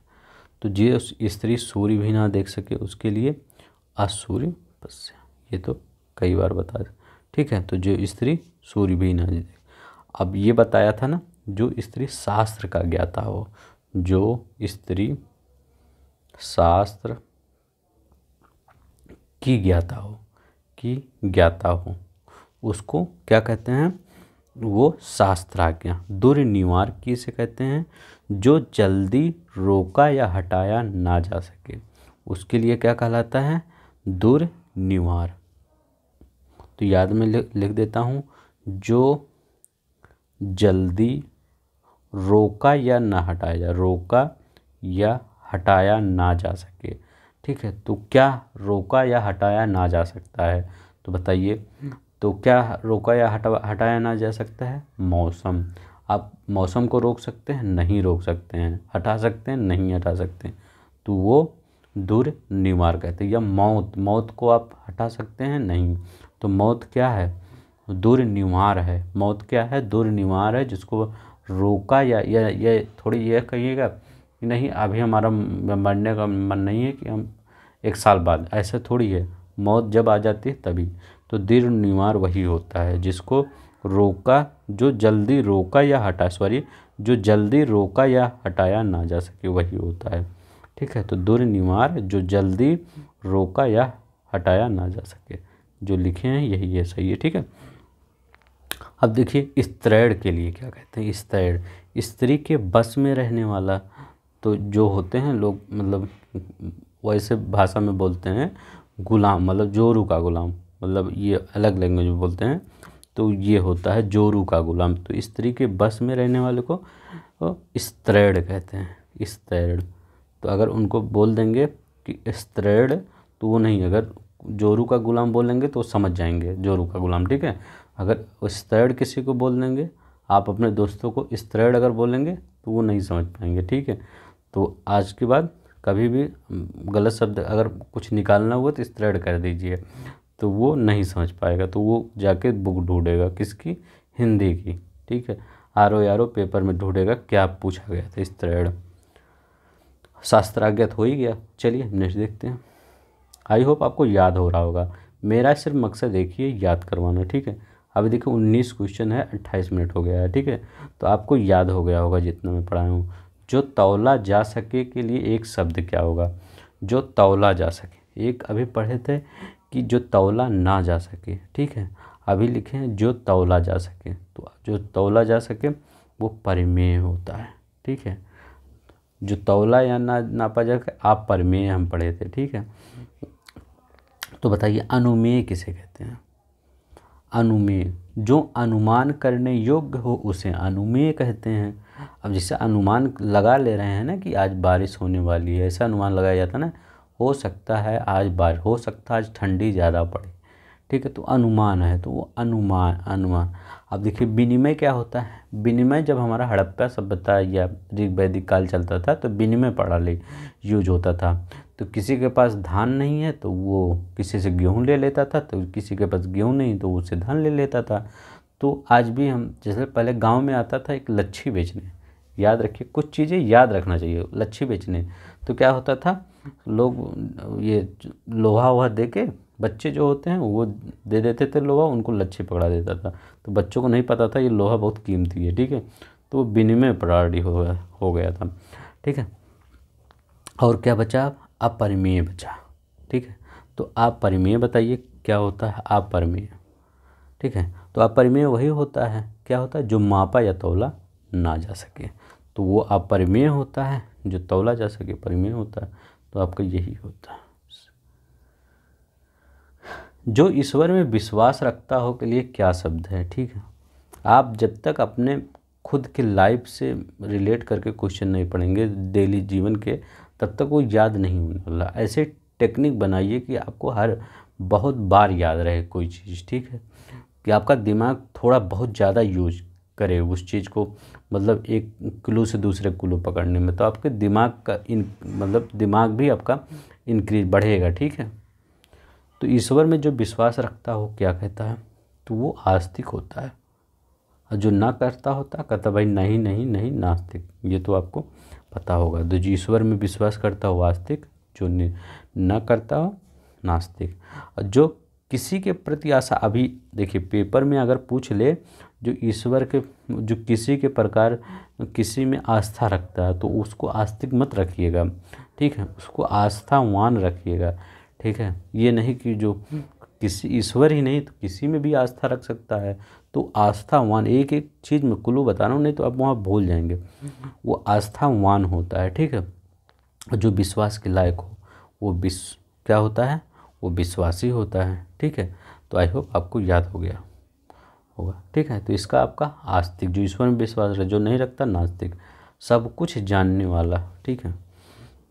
तो जो स्त्री सूर्य भी ना देख सके उसके लिए असूर्य ये तो कई बार बता ठीक है तो जो स्त्री सूर्य भी ना देखे अब ये बताया था ना जो स्त्री शास्त्र का ज्ञाता हो जो स्त्री शास्त्र की ज्ञाता हो की ज्ञाता हो उसको क्या कहते हैं वो शास्त्राज्ञा दुर्निवार किसे कहते हैं जो जल्दी रोका या हटाया ना जा सके उसके लिए क्या कहलाता है दुर्निवार तो याद में लिख देता हूँ जो जल्दी रोका या ना हटाया जाए रोका या हटाया ना जा सके ठीक है तो क्या रोका या हटाया ना जा सकता है तो बताइए तो क्या रोका या हटा हटाया ना जा सकता है मौसम आप मौसम को रोक सकते हैं नहीं रोक सकते हैं हटा सकते हैं नहीं हटा सकते हैं। तो वो दूर निवार कहते हैं या मौत मौत को आप हटा सकते हैं नहीं तो मौत क्या है दुर्निवार है मौत क्या है दुर्निवार है जिसको रोका या या ये थोड़ी यह कहिएगा कि नहीं अभी हमारा मरने का मन नहीं है कि हम एक साल बाद ऐसा थोड़ी है मौत जब आ जाती है तभी तो निवार वही होता है जिसको रोका जो जल्दी रोका या हटा सॉरी जो जल्दी रोका या हटाया ना जा सके वही होता है ठीक है तो दुर्निवार जो जल्दी रोका या हटाया ना जा सके जो लिखे हैं यही ये सही है ठीक है अब देखिए स्त्रैण के लिए क्या कहते हैं स्त्रैण स्त्री के बस में रहने वाला तो जो होते हैं लोग मतलब वैसे भाषा में बोलते हैं गुलाम मतलब जोरू का गुलाम मतलब ये अलग लैंग्वेज में बोलते हैं तो ये होता है जोरू का गुलाम तो स्त्री के बस में रहने वाले को स्त्रैण कहते हैं स्त्रैण तो अगर उनको बोल देंगे कि स्त्रैण तो वो नहीं अगर जोरू का गुलाम बोलेंगे तो समझ जाएंगे जोरू का गुलाम ठीक है अगर तरह किसी को बोल देंगे आप अपने दोस्तों को स्तैड़ अगर बोलेंगे तो वो नहीं समझ पाएंगे ठीक है तो आज के बाद कभी भी गलत शब्द अगर कुछ निकालना हुआ तो स्त्रेड कर दीजिए तो वो नहीं समझ पाएगा तो वो जाके बुक ढूंढेगा किसकी हिंदी की ठीक है R O R O paper में ढूंढेगा क्या पूछा गया था स्त्रेड शास्त्राज्ञात तो हो ही गया चलिए नेक्स्ट देखते हैं आई होप आपको याद हो रहा होगा मेरा सिर्फ मकसद एक ही है याद करवाना ठीक है अभी देखो उन्नीस क्वेश्चन है अट्ठाईस मिनट हो गया है ठीक है तो आपको याद हो गया होगा जितना मैं पढ़ाया हूँ जो तौला जा सके के लिए एक शब्द क्या होगा जो तौला जा सके एक अभी पढ़े थे कि जो तौला ना जा सके ठीक है अभी लिखे हैं जो तौला जा सके तो जो तौला जा सके वो परिमेय होता है ठीक है जो तौला या ना नापा जा सके आप परिमेय हम पढ़े थे ठीक है तो बताइए अनुमेय किसे कहते हैं अनुमेय जो अनुमान करने योग्य हो उसे अनुमेय कहते हैं अब जैसे अनुमान लगा ले रहे हैं ना कि आज बारिश होने वाली है ऐसा अनुमान लगाया जाता है ना हो सकता है आज बारिश हो सकता है आज ठंडी ज़्यादा पड़े ठीक है तो अनुमान है तो वो अनुमान अनुमान अब देखिए विनिमय क्या होता है विनिमय जब हमारा हड़प्पा सभ्यता या ऋग्वैदिक काल चलता था तो विनिमय पढ़ा ले यूज होता था तो किसी के पास धान नहीं है तो वो किसी से गेहूँ ले लेता था तो किसी के पास गेहूँ नहीं तो उससे धान ले लेता था तो आज भी हम जैसे पहले गांव में आता था एक लच्छी बेचने याद रखिए कुछ चीज़ें याद रखना चाहिए लच्छी बेचने तो क्या होता था लोग ये लोहा वोहा दे के बच्चे जो होते हैं वो दे देते थे लोहा उनको लच्छी पकड़ा देता था तो बच्चों को नहीं पता था ये लोहा बहुत कीमती है ठीक है तो वो विनिमय प्रारणी हो गया हो गया था ठीक है और क्या बचा अपरिमेय बचा ठीक है तो अपरिमेय बताइए क्या होता है अपरिमेय ठीक है तो अपरिमेय वही होता है क्या होता है जो मापा या तोला ना जा सके तो वो अपरिमेय होता है जो तोला जा सके परिमेय होता है तो आपका यही होता है जो ईश्वर में विश्वास रखता हो के लिए क्या शब्द है ठीक है आप जब तक अपने खुद के लाइफ से रिलेट करके क्वेश्चन नहीं पढ़ेंगे डेली जीवन के तब तक वो याद नहीं होने वाला ऐसे टेक्निक बनाइए कि आपको हर बहुत बार याद रहे कोई चीज़ ठीक है कि आपका दिमाग थोड़ा बहुत ज़्यादा यूज करे उस चीज़ को मतलब एक क्लू से दूसरे क्लू पकड़ने में तो आपके दिमाग का इन मतलब दिमाग भी आपका इनक्रीज बढ़ेगा ठीक है तो ईश्वर में जो विश्वास रखता हो क्या कहता है तो वो आस्तिक होता है और जो ना करता होता कहता भाई नहीं नहीं नहीं नास्तिक ये तो आपको पता होगा तो जो ईश्वर में विश्वास करता हो वास्तिक जो न करता हो नास्तिक और जो किसी के प्रति आशा अभी देखिए पेपर में अगर पूछ ले जो ईश्वर के जो किसी के प्रकार किसी में आस्था रखता है तो उसको आस्तिक मत रखिएगा ठीक है उसको आस्थावान रखिएगा ठीक है ये नहीं कि जो किसी ईश्वर ही नहीं तो किसी में भी आस्था रख सकता है तो आस्थावान एक एक चीज़ में कुल्लू बता रहा हूँ नहीं तो आप वहाँ भूल जाएंगे वो आस्थावान होता है ठीक है जो विश्वास के लायक हो वो विश्व क्या होता है वो विश्वासी होता है ठीक है तो आई होप आपको याद हो गया होगा ठीक है तो इसका आपका आस्तिक जो ईश्वर में विश्वास जो नहीं रखता नास्तिक सब कुछ जानने वाला ठीक है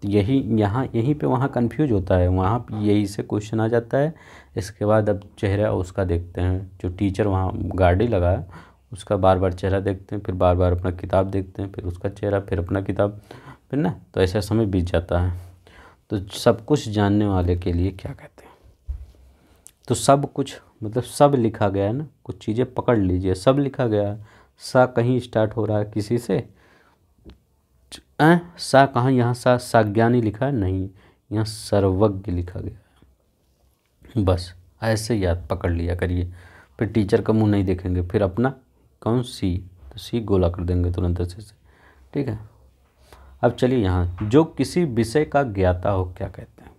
तो यही यहाँ यहीं पे वहाँ कंफ्यूज होता है वहाँ यही से क्वेश्चन आ जाता है इसके बाद अब चेहरा उसका देखते हैं जो टीचर वहाँ गाड़ी लगा है उसका बार बार चेहरा देखते हैं फिर बार बार अपना किताब देखते हैं फिर उसका चेहरा फिर अपना किताब फिर ना तो ऐसा समय बीत जाता है तो सब कुछ जानने वाले के लिए क्या कहते हैं तो सब कुछ मतलब सब लिखा गया है ना कुछ चीज़ें पकड़ लीजिए सब लिखा गया है सा कहीं स्टार्ट हो रहा है किसी से ए सा कहाँ यहाँ सा साज्ञानी लिखा है नहीं यहाँ सर्वज्ञ लिखा गया बस ऐसे याद पकड़ लिया करिए फिर टीचर का मुंह नहीं देखेंगे फिर अपना कौन सी तो सी गोला कर देंगे तुरंत अच्छे से ठीक है अब चलिए यहाँ जो किसी विषय का ज्ञाता हो क्या कहते हैं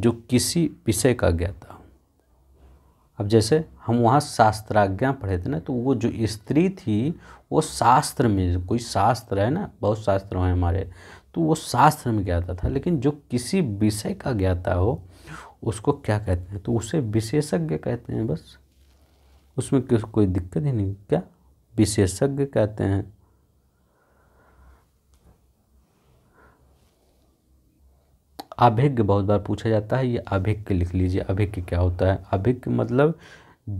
जो किसी विषय का ज्ञाता हो अब जैसे हम वहाँ शास्त्राज्ञा पढ़े थे ना तो वो जो स्त्री थी वो शास्त्र में कोई शास्त्र है ना बहुत शास्त्र हैं हमारे तो वो शास्त्र में ज्ञाता था लेकिन जो किसी विषय का ज्ञाता हो उसको क्या कहते हैं तो उसे विशेषज्ञ कहते हैं बस उसमें कोई दिक्कत ही नहीं क्या विशेषज्ञ कहते हैं अभिज्ञ बहुत बार पूछा जाता है ये अभिज्ञ लिख लीजिए अभिज्ञ क्या होता है अभिज्ञ मतलब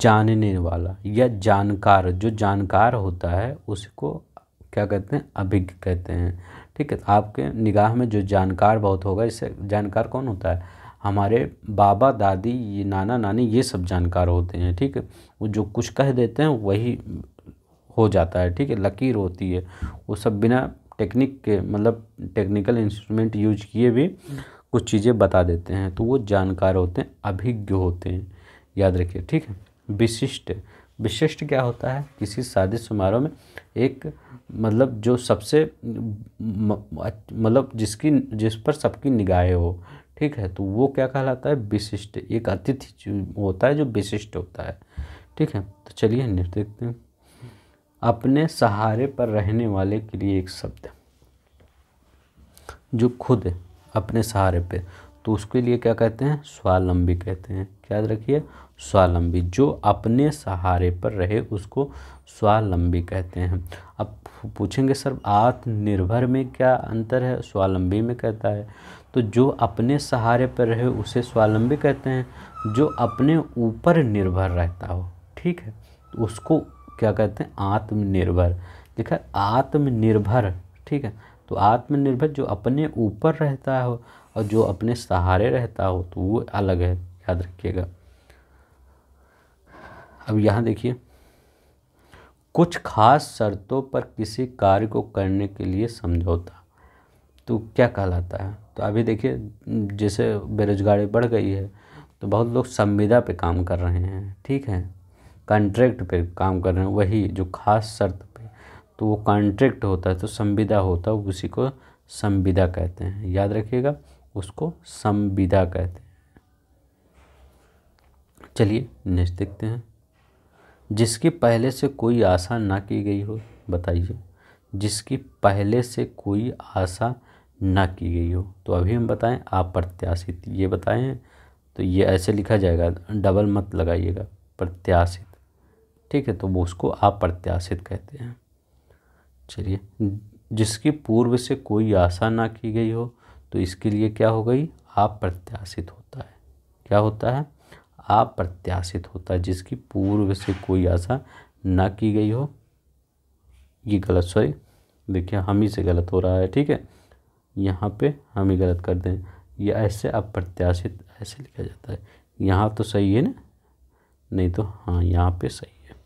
जानने वाला या जानकार जो जानकार होता है उसको क्या कहते हैं अभिज्ञ कहते हैं ठीक है आपके निगाह में जो जानकार बहुत होगा इससे जानकार कौन होता है हमारे बाबा दादी ये नाना नानी ये सब जानकार होते हैं ठीक है वो जो कुछ कह देते हैं वही हो जाता है ठीक है लकीर होती है वो सब बिना टेक्निक के मतलब टेक्निकल इंस्ट्रूमेंट यूज किए भी कुछ चीज़ें बता देते हैं तो वो जानकार होते हैं अभिज्ञ होते हैं याद रखिए ठीक है विशिष्ट विशिष्ट क्या होता है किसी शादी समारोह में एक मतलब जो सबसे मतलब जिसकी जिस पर सबकी निगाहें हो ठीक है तो वो क्या कहलाता है विशिष्ट एक अतिथि होता है जो विशिष्ट होता है ठीक है तो चलिए नेक्स्ट देखते हैं अपने सहारे पर रहने वाले के लिए एक शब्द जो खुद है अपने सहारे पे तो उसके लिए क्या कहते हैं स्वावलंबी कहते हैं याद रखिए स्वावलंबी जो अपने सहारे पर रहे उसको स्वावलंबी कहते हैं अब पूछेंगे सर आत्मनिर्भर में क्या अंतर है स्वावलंबी में कहता है तो जो अपने सहारे पर रहे उसे स्वावलंबी कहते हैं जो अपने ऊपर निर्भर रहता हो ठीक है तो उसको क्या कहते हैं आत्मनिर्भर देखा आत्मनिर्भर ठीक है तो आत्मनिर्भर जो अपने ऊपर रहता हो और जो अपने सहारे रहता हो तो वो अलग है याद रखिएगा अब यहाँ देखिए कुछ खास शर्तों पर किसी कार्य को करने के लिए समझौता तो क्या कहलाता है तो अभी देखिए जैसे बेरोजगारी बढ़ गई है तो बहुत लोग संविदा पे काम कर रहे हैं ठीक है कॉन्ट्रैक्ट पे काम कर रहे हैं वही जो खास शर्त पे तो वो कॉन्ट्रैक्ट होता है तो संविदा होता है उसी को संविदा कहते हैं याद रखिएगा उसको संविदा कहते हैं चलिए नेक्स्ट देखते हैं जिसकी पहले से कोई आशा ना की गई हो बताइए जिसकी पहले से कोई आशा ना की गई हो तो अभी हम बताएं आप प्रत्याशित ये बताएं तो ये ऐसे लिखा जाएगा डबल मत लगाइएगा प्रत्याशित ठीक है तो वो उसको अप्रत्याशित कहते हैं चलिए जिसकी पूर्व से कोई आशा ना की गई हो तो इसके लिए क्या हो गई प्रत्याशित होता है क्या होता है अप्रत्याशित होता है जिसकी पूर्व से कोई आशा ना की गई हो ये गलत सॉरी देखिए हम ही से गलत हो रहा है ठीक है यहाँ पे हम ही गलत कर दें यह ऐसे अप्रत्याशित ऐसे लिखा जाता है यहाँ तो सही है ना नहीं तो हाँ यहाँ पे सही है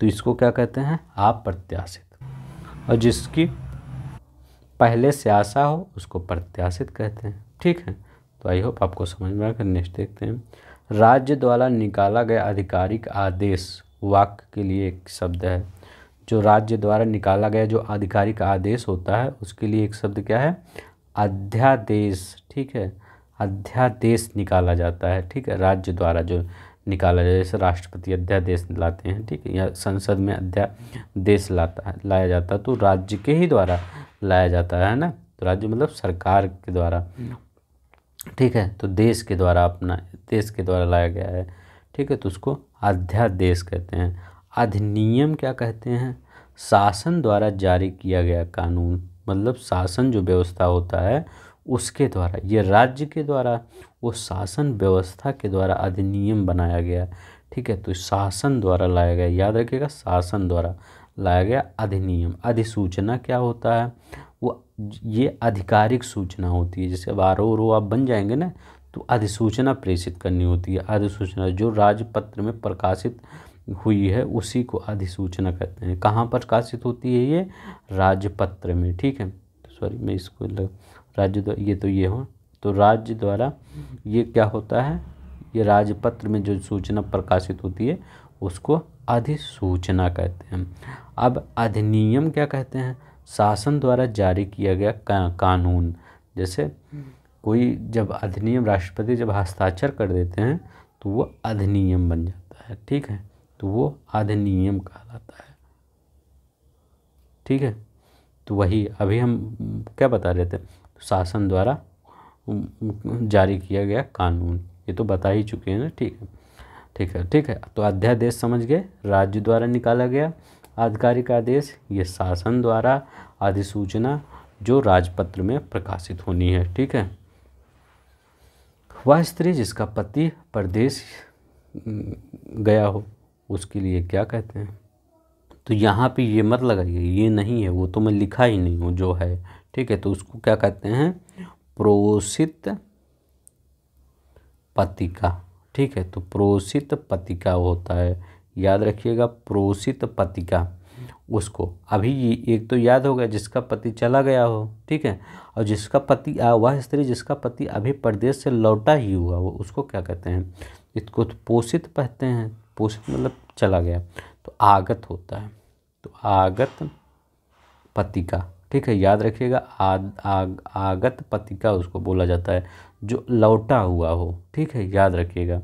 तो इसको क्या कहते हैं अप्रत्याशित और जिसकी पहले से आशा हो उसको प्रत्याशित कहते हैं ठीक है तो आई होप आपको समझ में आकर नेक्स्ट देखते हैं राज्य द्वारा निकाला गया आधिकारिक आदेश वाक्य के लिए एक शब्द है जो राज्य द्वारा निकाला गया जो आधिकारिक आदेश होता है उसके लिए एक शब्द क्या है अध्यादेश ठीक है अध्यादेश निकाला जाता है ठीक है राज्य द्वारा जो निकाला जाए जैसे राष्ट्रपति अध्यादेश लाते हैं ठीक है या संसद में अध्यादेश लाता है लाया जाता है तो राज्य के ही द्वारा लाया जाता है ना तो राज्य मतलब सरकार के द्वारा ठीक है तो देश के द्वारा अपना देश के द्वारा लाया गया है ठीक है तो उसको अध्यादेश कहते हैं अधिनियम क्या कहते हैं शासन द्वारा जारी किया गया कानून मतलब शासन जो व्यवस्था होता है उसके द्वारा ये राज्य के द्वारा वो शासन व्यवस्था के द्वारा अधिनियम बनाया गया ठीक है तो शासन द्वारा लाया गया याद रखिएगा शासन द्वारा लाया गया अधिनियम अधिसूचना क्या होता है वो ये आधिकारिक सूचना होती है जैसे अब आर ओ आप बन जाएंगे ना तो अधिसूचना प्रेषित करनी होती है अधिसूचना जो राजपत्र में प्रकाशित हुई है उसी को अधिसूचना कहते हैं कहाँ प्रकाशित होती है ये राजपत्र में ठीक है सॉरी तो मैं इसको राज्य ये तो ये हो तो राज्य द्वारा ये क्या होता है ये राजपत्र में जो सूचना प्रकाशित होती है उसको अधिसूचना कहते हैं अब अधिनियम क्या कहते हैं शासन द्वारा जारी किया गया का, कानून जैसे कोई जब अधिनियम राष्ट्रपति जब हस्ताक्षर कर देते हैं तो वो अधिनियम बन जाता है ठीक है तो वो अधिनियम कहलाता है ठीक है तो वही अभी हम क्या बता रहे थे तो शासन द्वारा जारी किया गया कानून ये तो बता ही चुके हैं ना ठीक है ठीक है ठीक है तो अध्यादेश समझ गए राज्य द्वारा निकाला गया आधिकारिक आदेश ये शासन द्वारा अधिसूचना जो राजपत्र में प्रकाशित होनी है ठीक है वह स्त्री जिसका पति परदेश गया हो उसके लिए क्या कहते हैं तो यहाँ पे ये मत लगाइए ये नहीं है वो तो मैं लिखा ही नहीं हूँ जो है ठीक है तो उसको क्या कहते हैं प्रोसित पतिका ठीक है तो प्रोसित पतिका होता है याद रखिएगा प्रोसित पतिका उसको अभी एक तो याद होगा जिसका पति चला गया हो ठीक है और जिसका पति वह स्त्री जिसका पति अभी प्रदेश से लौटा ही हुआ वो उसको क्या कहते हैं इसको तो पोषित कहते हैं पोषित मतलब चला गया तो आगत होता है तो आगत पति का ठीक है याद रखिएगा आग, आग, आगत पति का उसको बोला जाता है जो लौटा हुआ हो ठीक है याद रखिएगा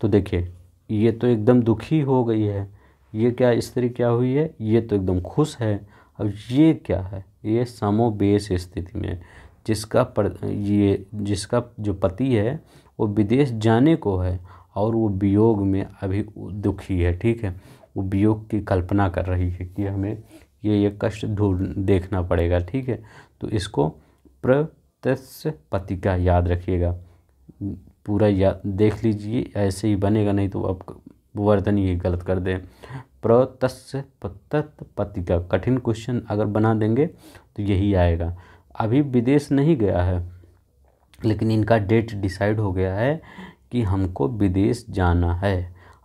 तो देखिए ये तो एकदम दुखी हो गई है ये क्या स्त्री क्या हुई है ये तो एकदम खुश है अब ये क्या है ये समोवेश स्थिति में जिसका पर ये जिसका जो पति है वो विदेश जाने को है और वो वियोग में अभी दुखी है ठीक है वो वियोग की कल्पना कर रही है कि हमें ये ये कष्ट ढूंढ देखना पड़ेगा ठीक है तो इसको प्रत्यक्ष पति का याद रखिएगा पूरा याद देख लीजिए ऐसे ही बनेगा नहीं तो आप वर्धन ये गलत कर दें प्रतस्य पति का कठिन क्वेश्चन अगर बना देंगे तो यही आएगा अभी विदेश नहीं गया है लेकिन इनका डेट डिसाइड हो गया है कि हमको विदेश जाना है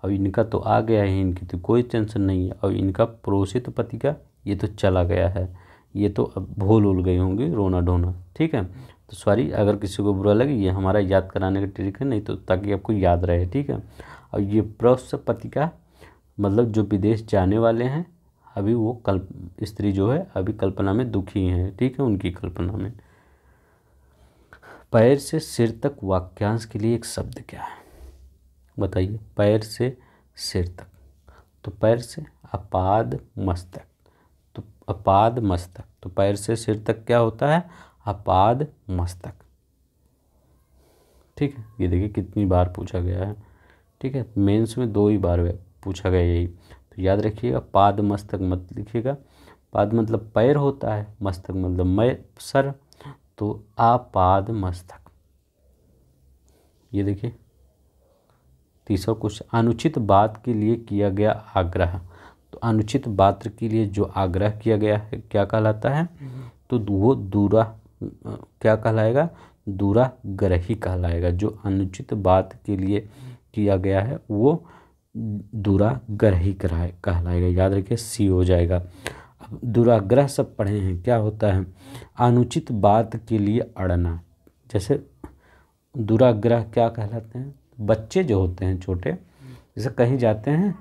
अब इनका तो आ गया है इनकी तो कोई टेंशन नहीं है और इनका प्रोसित पति का ये तो चला गया है ये तो अब भूल उल गई होंगी रोना ढोना ठीक है तो सॉरी अगर किसी को बुरा लगे ये हमारा याद कराने का ट्रिक है नहीं तो ताकि आपको याद रहे ठीक है और ये बृहस्पति का मतलब जो विदेश जाने वाले हैं अभी वो कल्प स्त्री जो है अभी कल्पना में दुखी हैं ठीक है उनकी कल्पना में पैर से सिर तक वाक्यांश के लिए एक शब्द क्या है बताइए पैर से सिर तक तो पैर से अपाद मस्तक तो अपाद मस्तक तो पैर से सिर तक क्या होता है अपाद मस्तक ठीक है ये देखिए कितनी बार पूछा गया है ठीक है मेंस में दो ही बार पूछा गया यही तो याद रखिएगा पाद मस्तक मत लिखिएगा पाद मतलब पैर होता है मस्तक मतलब मय सर तो आपाद मस्तक ये देखिए तीसरा क्वेश्चन अनुचित बात के लिए किया गया आग्रह तो अनुचित बात के लिए जो आग्रह किया गया है क्या कहलाता है तो वो दूरा क्या कहलाएगा दूरा ग्रही कहलाएगा जो अनुचित बात के लिए किया गया है वो दूराग्रही ग्रह कहलाएगा याद रखिए सी हो जाएगा अब दुराग्रह सब पढ़े हैं क्या होता है अनुचित बात के लिए अड़ना जैसे दुराग्रह क्या कहलाते हैं बच्चे जो होते हैं छोटे जैसे कहीं जाते हैं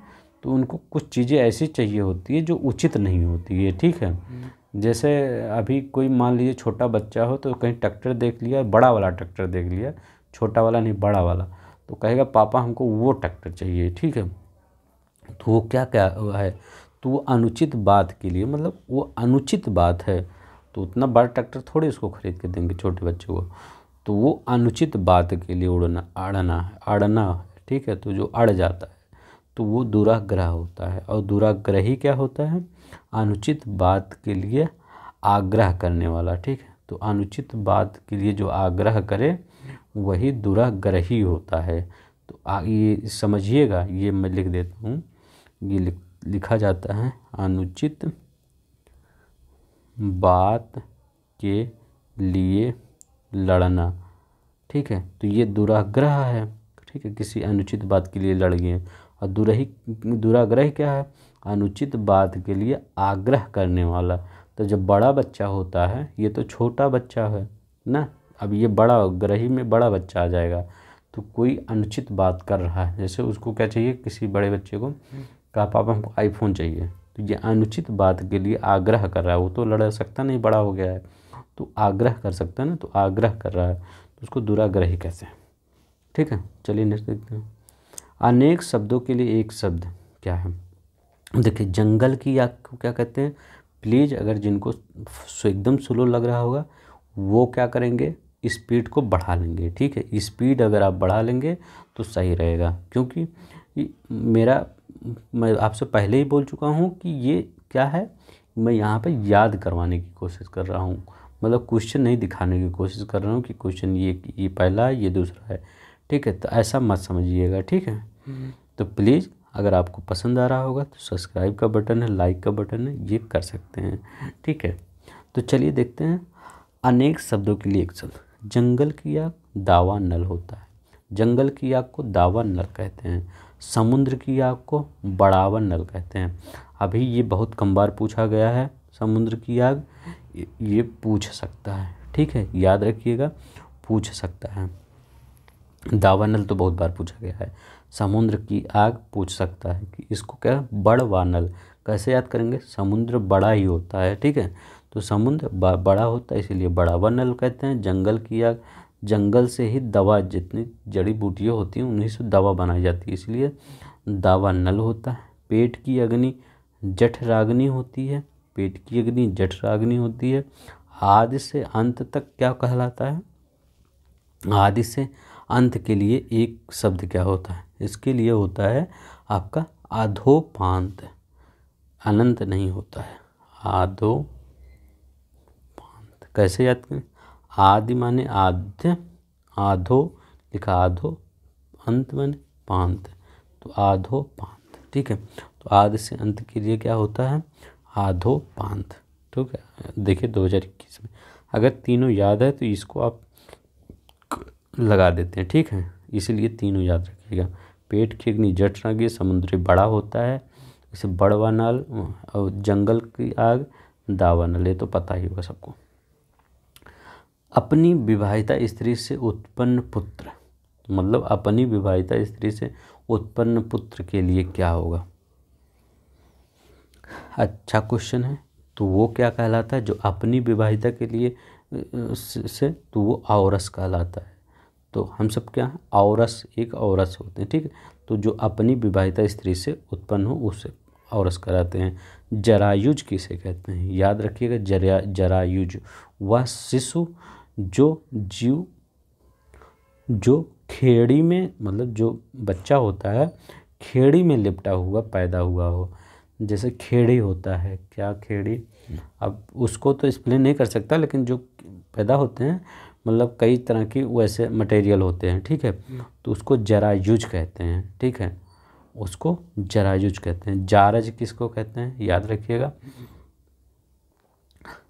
तो उनको कुछ चीज़ें ऐसी चाहिए होती है जो उचित नहीं होती है ठीक है जैसे अभी कोई मान लीजिए छोटा बच्चा हो तो कहीं ट्रैक्टर देख लिया बड़ा वाला ट्रैक्टर देख लिया छोटा वाला नहीं बड़ा वाला तो कहेगा पापा हमको वो ट्रैक्टर चाहिए ठीक है तो वो क्या क्या है तो वो अनुचित बात के लिए मतलब वो अनुचित बात है तो उतना बड़ा ट्रैक्टर थोड़े उसको खरीद के देंगे छोटे बच्चे को तो वो अनुचित बात के लिए उड़ना अड़ना है अड़ना ठीक है तो जो अड़ जाता है तो वो दुराग्रह होता है और दुराग्रह ही क्या होता है अनुचित बात के लिए आग्रह करने वाला ठीक है तो अनुचित बात के लिए जो आग्रह करे वही दुराग्रही होता है तो आ ये समझिएगा ये मैं लिख देता हूँ ये लिख लिखा जाता है अनुचित बात के लिए लड़ना ठीक है तो ये दुराग्रह है ठीक है किसी अनुचित बात के लिए लड़ गए और दुरही दुराग्रह क्या है अनुचित बात के लिए आग्रह करने वाला तो जब बड़ा बच्चा होता है ये तो छोटा बच्चा है ना अब ये बड़ा ग्रही में बड़ा बच्चा आ जाएगा तो कोई अनुचित बात कर रहा है जैसे उसको क्या चाहिए किसी बड़े बच्चे को हम्म। कहा पापा हमको आईफोन चाहिए तो ये अनुचित बात के लिए आग्रह कर रहा है वो तो लड़ सकता नहीं बड़ा हो गया है तो आग्रह कर सकता है ना तो आग्रह कर रहा है तो उसको दुराग्रही कैसे ठीक है चलिए नेक्स्ट देखते हैं अनेक शब्दों के लिए एक शब्द क्या है देखिए जंगल की या को क्या कहते हैं प्लीज़ अगर जिनको एकदम स्लो लग रहा होगा वो क्या करेंगे स्पीड को बढ़ा लेंगे ठीक है स्पीड अगर आप बढ़ा लेंगे तो सही रहेगा क्योंकि मेरा मैं आपसे पहले ही बोल चुका हूँ कि ये क्या है मैं यहाँ पर याद करवाने की कोशिश कर रहा हूँ मतलब क्वेश्चन नहीं दिखाने की कोशिश कर रहा हूँ कि क्वेश्चन ये ये पहला है ये दूसरा है ठीक है तो ऐसा मत समझिएगा ठीक है हम्म। तो प्लीज़ अगर आपको पसंद आ रहा होगा तो सब्सक्राइब का बटन है लाइक का बटन है ये कर सकते हैं ठीक है तो चलिए देखते हैं अनेक शब्दों के लिए एक शब्द जंगल की आग दावा नल होता है जंगल की आग को दावा नल कहते हैं समुद्र की आग को बड़ावन नल कहते हैं अभी ये बहुत कम बार पूछा गया है समुद्र की आग ये पूछ सकता है ठीक है याद रखिएगा पूछ सकता है दावा नल तो बहुत बार पूछा गया है समुद्र की आग पूछ सकता है कि इसको क्या बड़वा नल कैसे याद करेंगे समुद्र बड़ा ही होता है ठीक है तो समुद्र बड़ा होता है इसीलिए बड़ा वनल नल कहते हैं जंगल की आग जंगल से ही दवा जितनी जड़ी बूटियाँ होती हैं उन्हीं से दवा बनाई जाती है इसलिए दावा नल होता है पेट की अग्नि जठराग्नि होती है पेट की अग्नि जठराग्नि होती है आदि से अंत तक क्या कहलाता है आदि से अंत के लिए एक शब्द क्या होता है इसके लिए होता है आपका अधोपांत अनंत नहीं होता है आधो कैसे याद करें आदि माने आद्य आधो लिखा आधो अंत माने पांत तो आधो पांत ठीक है तो आध से अंत के लिए क्या होता है आधो पांत ठीक है देखिए दो हज़ार इक्कीस में अगर तीनों याद है तो इसको आप लगा देते हैं ठीक है इसीलिए तीनों याद रखिएगा पेट अग्नि जट रंगी समुद्री बड़ा होता है इसे बड़वा नल और जंगल की आग दावा नल ये तो पता ही होगा सबको अपनी विवाहिता स्त्री से उत्पन्न पुत्र मतलब अपनी विवाहिता स्त्री से उत्पन्न पुत्र के लिए क्या होगा अच्छा क्वेश्चन है तो वो क्या कहलाता है जो अपनी विवाहिता के लिए से तो वो औरस कहलाता है तो हम सब क्या हैं औरस एक औरस होते हैं ठीक है तो जो अपनी विवाहिता स्त्री से उत्पन्न हो उसे औरस कराते हैं जरायुज किसे कहते हैं याद रखिएगा जरा जरायुज वह शिशु जो जीव जो खेड़ी में मतलब जो बच्चा होता है खेड़ी में लिपटा हुआ पैदा हुआ हो जैसे खेड़ी होता है क्या खेड़ी अब उसको तो एक्सप्लेन नहीं कर सकता लेकिन जो पैदा होते हैं मतलब कई तरह की वैसे मटेरियल होते हैं ठीक है तो उसको जरायुज कहते हैं ठीक है उसको जरायुज कहते हैं जारज किसको कहते हैं याद रखिएगा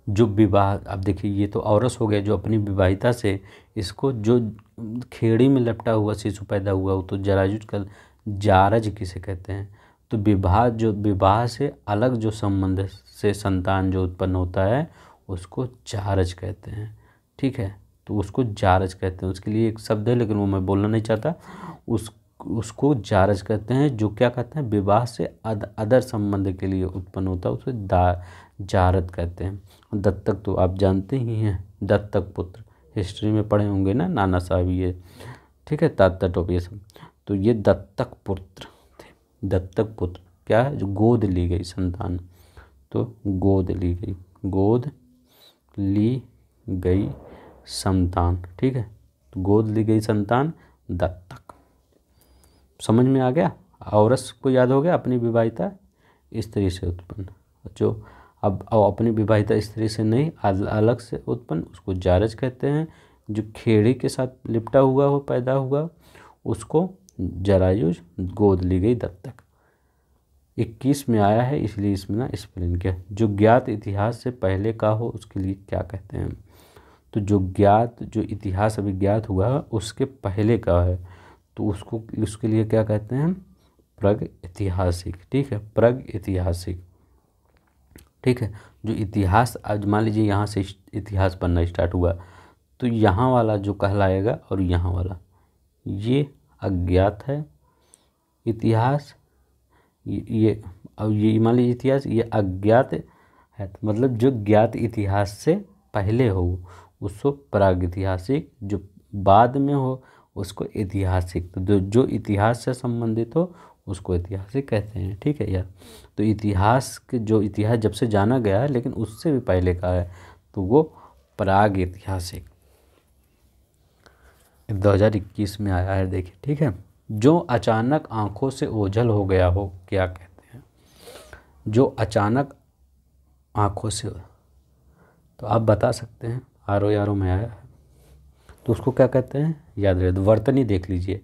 जो विवाह अब देखिए ये तो औरस हो गया जो अपनी विवाहिता से इसको जो खेड़ी में लपटा हुआ शिशु पैदा हुआ हो तो जराजुज कल जारज किसे कहते हैं तो विवाह जो विवाह से अलग जो संबंध से संतान जो उत्पन्न होता है उसको जारज कहते हैं ठीक है तो उसको जारज कहते हैं उसके लिए एक शब्द है लेकिन वो मैं बोलना नहीं चाहता उस उसको जारज कहते हैं जो क्या कहते हैं विवाह से अद, अदर संबंध के लिए उत्पन्न होता है उसे दा जारद कहते हैं दत्तक तो आप जानते ही हैं दत्तक पुत्र हिस्ट्री में पढ़े होंगे ना नाना साहब ये ठीक है तात्या टोप तो ये सब तो ये दत्तक पुत्र थे दत्तक पुत्र क्या है जो गोद ली गई संतान तो गोद ली गई गोद ली गई संतान ठीक है तो गोद ली गई संतान दत्तक समझ में आ गया औरस को याद हो गया अपनी विवाहिता स्त्री से उत्पन्न जो अब अपनी विवाहिता स्त्री से नहीं अलग से उत्पन्न उसको जारज कहते हैं जो खेड़ी के साथ लिपटा हुआ हो पैदा हुआ उसको जरायुज गोद ली गई दत्तक इक्कीस में आया है इसलिए इसमें ना स्पेलिंग किया जो ज्ञात इतिहास से पहले का हो उसके लिए क्या कहते हैं तो जो ज्ञात जो इतिहास अभी ज्ञात हुआ है उसके पहले का है तो उसको उसके लिए क्या कहते हैं प्रग ऐतिहासिक ठीक है प्रग ऐतिहासिक ठीक है जो इतिहास आज मान लीजिए यहाँ से इतिहास बनना स्टार्ट हुआ तो यहाँ वाला जो कहलाएगा और यहाँ वाला ये अज्ञात है इतिहास ये, ये और ये मान लीजिए इतिहास ये अज्ञात है तो मतलब जो ज्ञात इतिहास से पहले हो उसको प्रागैतिहासिक जो बाद में हो उसको ऐतिहासिक तो जो इतिहास से संबंधित हो उसको ऐतिहासिक कहते हैं ठीक है यार तो इतिहास के जो इतिहास जब से जाना गया है लेकिन उससे भी पहले का है तो वो प्राग ऐतिहासिक 2021 में आया है देखिए ठीक है जो अचानक आंखों से ओझल हो गया हो क्या कहते हैं जो अचानक आंखों से तो आप बता सकते हैं आर ओ यारो में आया है तो उसको क्या कहते हैं याद रहे तो वर्तनी देख लीजिए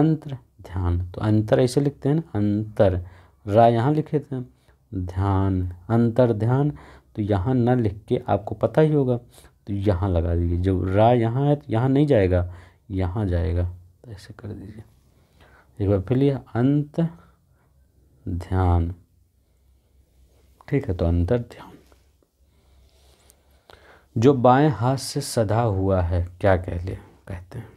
अंतर ध्यान तो अंतर ऐसे लिखते हैं ना अंतर रा यहाँ लिखे थे ध्यान अंतर ध्यान तो यहाँ न लिख के आपको पता ही होगा तो यहाँ लगा दीजिए जब रा यहाँ है तो यहाँ नहीं जाएगा यहाँ जाएगा तो ऐसे कर दीजिए एक बार फिर लिया अंत ध्यान ठीक है तो अंतर ध्यान जो बाएं हाथ से सधा हुआ है क्या कह लिए कहते हैं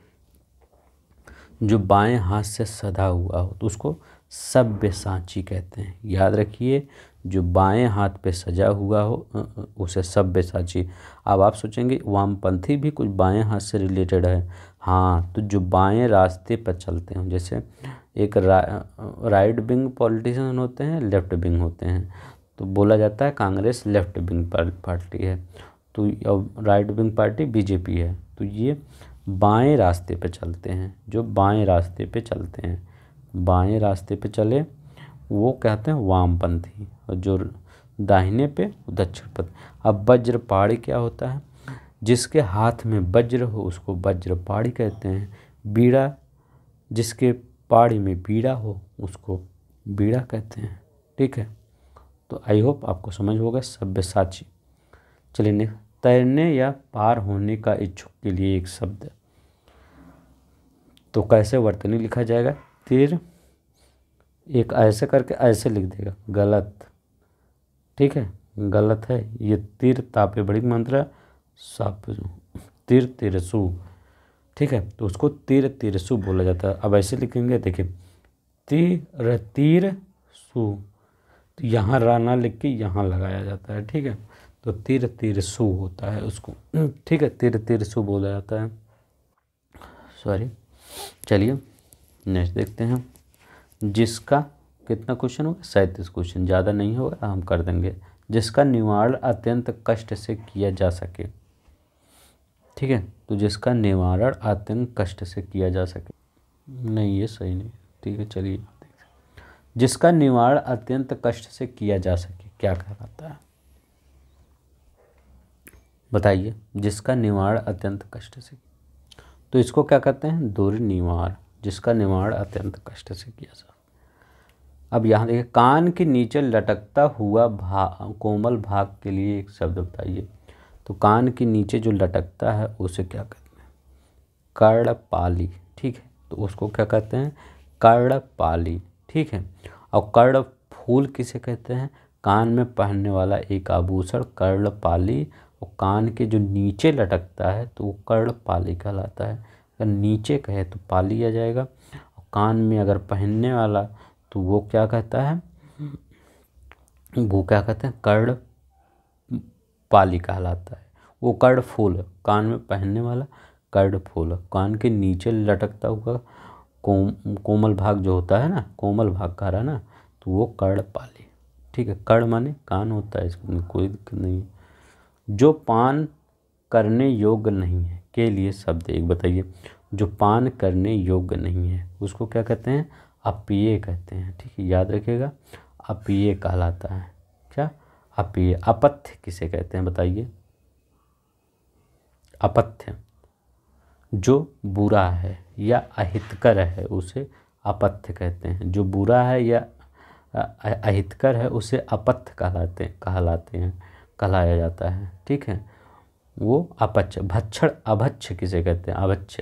जो बाएं हाथ से सधा हुआ हो तो उसको सभ्य सांची कहते हैं याद रखिए जो बाएं हाथ पे सजा हुआ हो उसे सभ्य सांची अब आप सोचेंगे वामपंथी भी कुछ बाएं हाथ से रिलेटेड है हाँ तो जो बाएं रास्ते पर चलते हैं जैसे एक रा, राइट विंग पॉलिटिशन होते हैं लेफ्ट विंग होते हैं तो बोला जाता है कांग्रेस लेफ्ट विंग पार्टी है तो अब राइट विंग पार्टी बीजेपी है तो ये बाएं रास्ते पे चलते हैं जो बाएं रास्ते पे चलते हैं बाएं रास्ते पे चले वो कहते हैं वामपंथी और जो दाहिने पे दक्षिणपंथी अब वज्रपाड़ी क्या होता है जिसके हाथ में वज्र हो उसको वज्रपाड़ी कहते हैं बीड़ा जिसके पाड़ी में बीड़ा हो उसको बीड़ा कहते हैं ठीक है तो आई होप आपको समझ होगा सभ्य साची चलिए नेक्स्ट तैरने या पार होने का इच्छुक के लिए एक शब्द तो कैसे वर्तनी लिखा जाएगा तीर एक ऐसे करके ऐसे लिख देगा गलत ठीक है गलत है ये तीर तापे बड़ी मंत्र साप तीर तिरसु ठीक है तो उसको तीर तिरसु बोला जाता है अब ऐसे लिखेंगे देखिए तीर तीर सु तो यहाँ राना लिख के यहाँ लगाया जाता है ठीक है तो तिर तिरसु होता है उसको ठीक है तिर तिरसु बोला जाता है सॉरी चलिए नेक्स्ट देखते हैं जिसका कितना क्वेश्चन होगा सैंतीस क्वेश्चन ज़्यादा नहीं होगा हम कर देंगे जिसका निवारण अत्यंत कष्ट से किया जा सके ठीक है तो जिसका निवारण अत्यंत कष्ट से किया जा सके नहीं ये सही नहीं ठीक है चलिए जिसका निवारण अत्यंत कष्ट से किया जा सके क्या कहलाता है बताइए जिसका निवार अत्यंत कष्ट से तो इसको क्या कहते हैं दुर्निवार जिसका निवार अत्यंत कष्ट से किया जा अब यहाँ देखिए कान के नीचे लटकता हुआ भाग कोमल भाग के लिए एक शब्द बताइए तो कान के नीचे जो लटकता है उसे क्या कहते हैं कर्णपाली ठीक है तो उसको क्या कहते हैं कर्णपाली ठीक है और कर्ण फूल किसे कहते हैं कान में पहनने वाला एक आभूषण कर्णपाली और कान के जो नीचे लटकता है तो वो कर्ण पाली कहलाता है अगर नीचे कहे तो पाली आ जाएगा और कान में अगर पहनने वाला तो वो क्या कहता है वो क्या कहते हैं कर्ण पाली कहलाता है वो कर्ण फूल कान में पहनने वाला कर्ण फूल कान के नीचे लटकता हुआ कोम कोमल भाग जो होता है ना कोमल भाग का रहा ना तो वो कर्ण पाली ठीक है कर्ण माने कान होता है इसमें कोई दिक्कत नहीं है जो पान करने योग्य नहीं है के लिए शब्द एक बताइए जो पान करने योग्य नहीं है उसको क्या कहते हैं अपिय कहते हैं ठीक है याद रखिएगा अपिय कहलाता है क्या अपिय अपथ्य किसे कहते हैं बताइए अपथ्य जो बुरा है या अहितकर है उसे अपथ्य कहते हैं जो बुरा है या अहितकर है उसे अपथ्य कहलाते कहलाते हैं कहलाया जाता है ठीक है वो अपच भक्षण अभक्ष किसे कहते हैं अभक्ष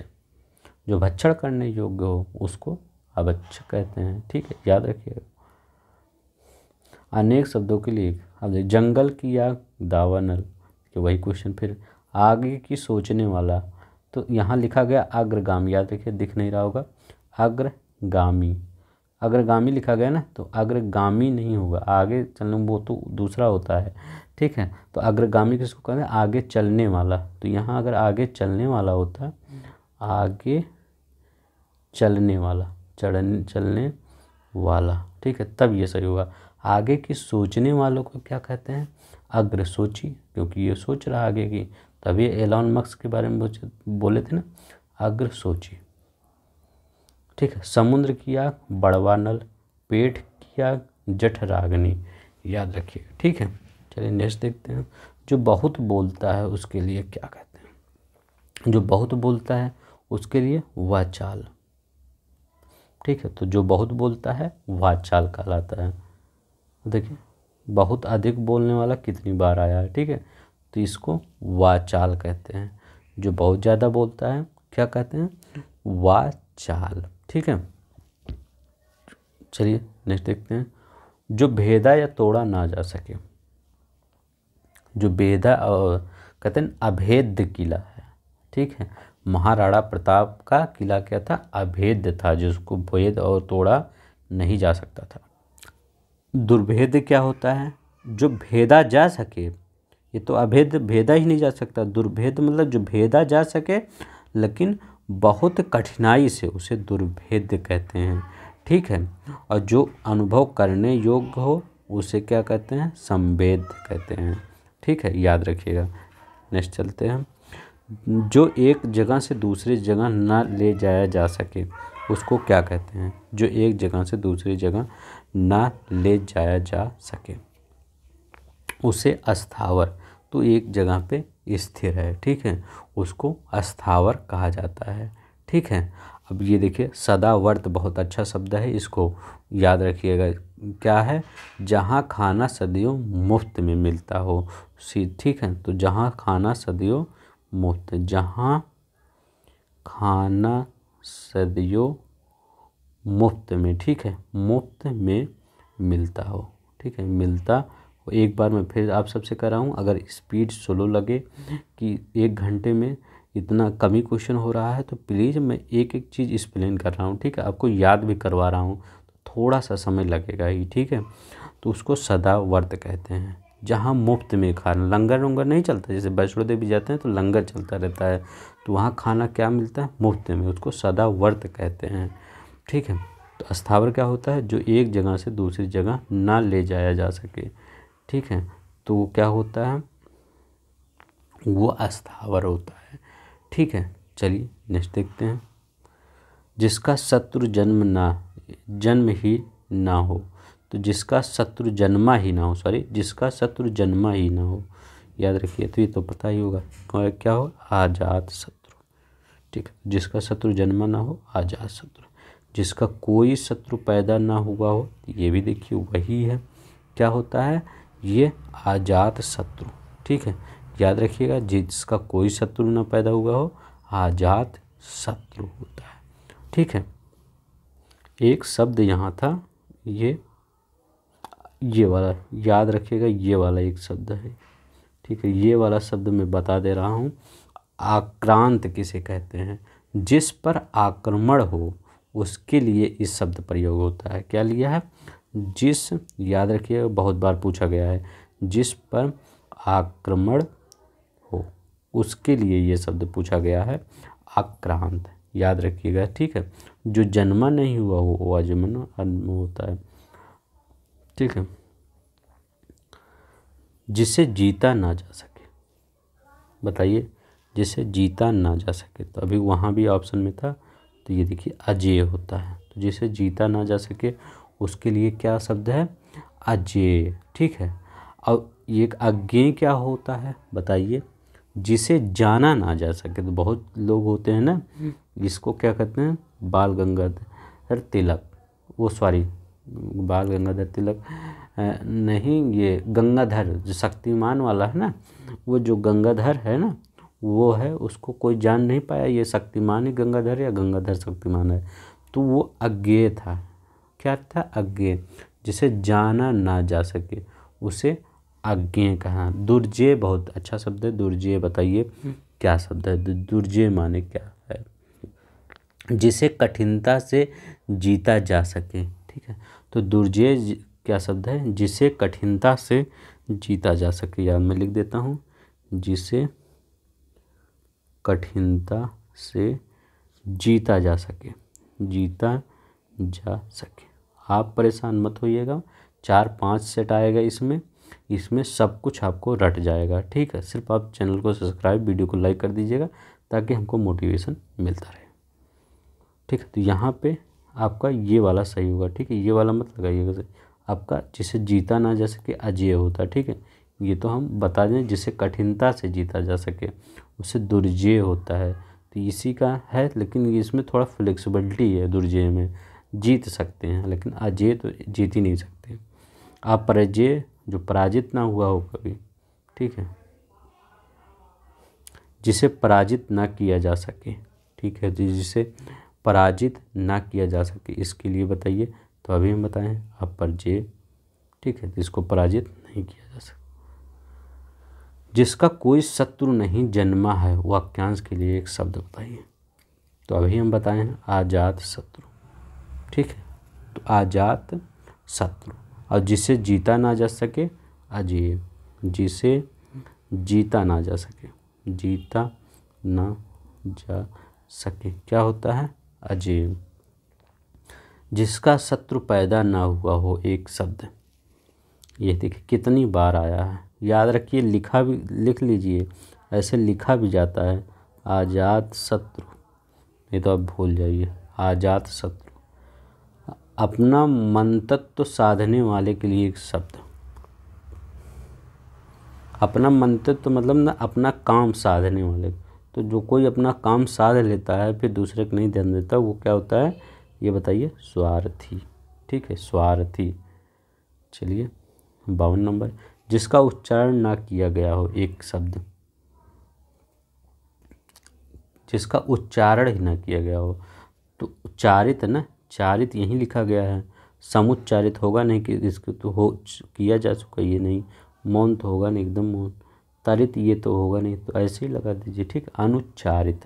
जो भक्षण करने योग्य हो उसको अभक्ष कहते हैं ठीक है याद रखिएगा अनेक शब्दों के लिए अब जंगल की या दावानल कि वही क्वेश्चन फिर आगे की सोचने वाला तो यहाँ लिखा गया अग्रगामी याद रखिए दिख नहीं रहा होगा अग्रगामी अग्रगामी लिखा गया ना तो अग्रगामी नहीं होगा आगे चलने वो तो दूसरा होता है ठीक है तो अग्रगामी किसको कहते हैं आगे चलने वाला तो यहाँ अगर आगे चलने वाला होता आगे चलने वाला चढ़ने चलने वाला ठीक है तब ये सही होगा आगे की सोचने वालों को क्या कहते हैं अग्र सोची क्योंकि ये सोच रहा आगे की तभी एलॉन मक्स के बारे में बोले थे ना अग्र सोची ठीक है समुद्र की आग बड़वा नल पेट की आग रागनी याद रखिएगा ठीक है चलिए नेक्स्ट देखते हैं जो बहुत बोलता है उसके लिए क्या कहते हैं जो बहुत बोलता है उसके लिए वाचाल ठीक है तो जो बहुत बोलता है वाचाल कहलाता है देखिए बहुत अधिक बोलने वाला कितनी बार आया है ठीक है तो इसको वाचाल कहते हैं जो बहुत ज़्यादा बोलता है क्या कहते हैं वाचाल ठीक है चलिए नेक्स्ट देखते हैं जो भेदा या तोड़ा ना जा सके जो बेदा और कहते हैं अभेद्य किला है ठीक है महाराणा प्रताप का किला क्या था अभेद्य था जिसको भेद और तोड़ा नहीं जा सकता था दुर्भेद क्या होता है जो भेदा जा सके ये तो अभेद भेदा ही नहीं जा सकता दुर्भेद मतलब जो भेदा जा सके लेकिन बहुत कठिनाई से उसे दुर्भेद कहते हैं ठीक है और जो अनुभव करने योग्य हो उसे क्या कहते हैं संवेद कहते हैं ठीक है याद रखिएगा नेक्स्ट चलते हैं जो एक जगह से दूसरी जगह ना ले जाया जा सके उसको क्या कहते हैं जो एक जगह से दूसरी जगह ना ले जाया जा सके उसे अस्थावर तो एक जगह पे स्थिर है ठीक है उसको अस्थावर कहा जाता है ठीक है अब ये देखिए सदावर्त बहुत अच्छा शब्द है इसको याद रखिएगा क्या है जहाँ खाना सदियों मुफ्त में मिलता हो सी ठीक है तो जहाँ खाना सदियों मुफ्त जहाँ खाना सदियों मुफ्त में ठीक है मुफ्त में मिलता हो ठीक है मिलता हो एक बार मैं फिर आप सबसे कर रहा हूँ अगर स्पीड स्लो लगे कि एक घंटे में इतना कमी क्वेश्चन हो रहा है तो प्लीज़ मैं एक एक चीज़ एक्सप्लेन कर रहा हूँ ठीक है आपको याद भी करवा रहा हूँ थोड़ा सा समय लगेगा ही ठीक है तो उसको सदा व्रत कहते हैं जहाँ मुफ्त में खाना लंगर उंगर नहीं चलता जैसे वैष्णो देवी जाते हैं तो लंगर चलता रहता है तो वहाँ खाना क्या मिलता है मुफ्त में उसको सदा व्रत कहते हैं ठीक है तो स्थावर क्या होता है जो एक जगह से दूसरी जगह ना ले जाया जा सके ठीक है तो क्या होता है वो अस्थावर होता है ठीक है चलिए नेक्स्ट देखते हैं जिसका शत्रु जन्म ना जन्म ही ना हो तो जिसका शत्रु जन्मा ही ना हो सॉरी जिसका शत्रु जन्मा ही ना हो याद रखिए तो ये तो पता ही होगा क्या हो आजाद शत्रु ठीक है जिसका शत्रु जन्मा ना हो आजाद शत्रु जिसका कोई शत्रु पैदा ना हुआ हो ये भी देखिए वही है क्या होता है ये आजाद शत्रु ठीक है याद रखिएगा जिसका कोई शत्रु ना पैदा हुआ हो आजाद शत्रु होता है ठीक है एक शब्द यहाँ था ये ये वाला याद रखिएगा ये वाला एक शब्द है ठीक है ये वाला शब्द मैं बता दे रहा हूँ आक्रांत किसे कहते हैं जिस पर आक्रमण हो उसके लिए इस शब्द प्रयोग होता है क्या लिया है जिस याद रखिएगा बहुत बार पूछा गया है जिस पर आक्रमण हो उसके लिए ये शब्द पूछा गया है आक्रांत याद रखिएगा ठीक है जो जन्मा नहीं हुआ हो वो अजमन होता है ठीक है जिसे जीता ना जा सके बताइए जिसे जीता ना जा सके तो अभी वहाँ भी ऑप्शन में था तो ये देखिए अजय होता है तो जिसे जीता ना जा सके उसके लिए क्या शब्द है अजय ठीक है और ये अज्ञे क्या होता है बताइए जिसे जाना ना जा सके तो बहुत लोग होते हैं ना हम्म। जिसको क्या कहते हैं बाल गंगाधर तिलक वो सॉरी बाल गंगाधर तिलक नहीं ये गंगाधर जो शक्तिमान वाला है ना वो जो गंगाधर है ना वो है उसको कोई जान नहीं पाया ये शक्तिमान ही गंगाधर या गंगाधर शक्तिमान है तो वो अज्ञे था क्या था अज्ञे जिसे जाना ना जा सके उसे आज्ञे कहाँ दुर्जय बहुत अच्छा शब्द है दुर्जय बताइए हम्म। क्या शब्द है दुर्जय माने क्या है जिसे कठिनता से जीता जा सके ठीक है तो दुर्जय क्या शब्द है जिसे कठिनता से जीता जा सके याद मैं लिख देता हूँ जिसे कठिनता से जीता जा सके जीता जा सके आप परेशान मत होइएगा चार पाँच सेट आएगा इसमें इसमें सब कुछ आपको रट जाएगा ठीक है सिर्फ आप चैनल को सब्सक्राइब वीडियो को लाइक कर दीजिएगा ताकि हमको मोटिवेशन मिलता रहे ठीक है तो यहाँ पे आपका ये वाला सही होगा ठीक है ये वाला मत लगाइएगा सही आपका जिसे जीता ना जा सके अजय होता ठीक है ये तो हम बता दें जिसे कठिनता से जीता जा सके उसे दुर्जय होता है तो इसी का है लेकिन इसमें थोड़ा फ्लेक्सिबिलिटी है दुर्जय में जीत सकते हैं लेकिन अजय तो जीत ही नहीं सकते आप परजय जो पराजित ना हुआ हो कभी ठीक है जिसे पराजित ना किया जा सके ठीक है जिसे पराजित ना किया जा सके इसके लिए बताइए तो अभी हम बताएं आप पर जे ठीक है जिसको तो पराजित नहीं किया जा सके जिसका कोई शत्रु नहीं जन्मा है वाक्यांश के लिए एक शब्द बताइए तो अभी हम बताएं आजाद शत्रु ठीक है तो आजात शत्रु और जिसे जीता ना जा सके अजीब जिसे जीता ना जा सके जीता ना जा सके क्या होता है अजीब जिसका शत्रु पैदा ना हुआ हो एक शब्द ये देखिए कितनी बार आया है याद रखिए लिखा भी लिख लीजिए ऐसे लिखा भी जाता है आज़ाद शत्रु नहीं तो आप भूल जाइए आज़ाद शत्रु अपना मन तत्व साधने वाले के लिए एक शब्द अपना मन तत्व मतलब ना अपना काम साधने वाले तो जो कोई अपना काम साध लेता है फिर दूसरे को नहीं ध्यान देता वो क्या होता है ये बताइए स्वार्थी ठीक है स्वार्थी चलिए बावन नंबर जिसका उच्चारण ना किया गया हो एक शब्द जिसका उच्चारण ही ना किया गया हो तो उच्चारित ना चारित यहीं लिखा गया है समुच्चारित होगा नहीं कि इसको तो हो किया जा चुका ये नहीं मौन तो होगा नहीं एकदम मौन तारित ये तो होगा नहीं तो ऐसे ही लगा दीजिए ठीक अनुच्चारित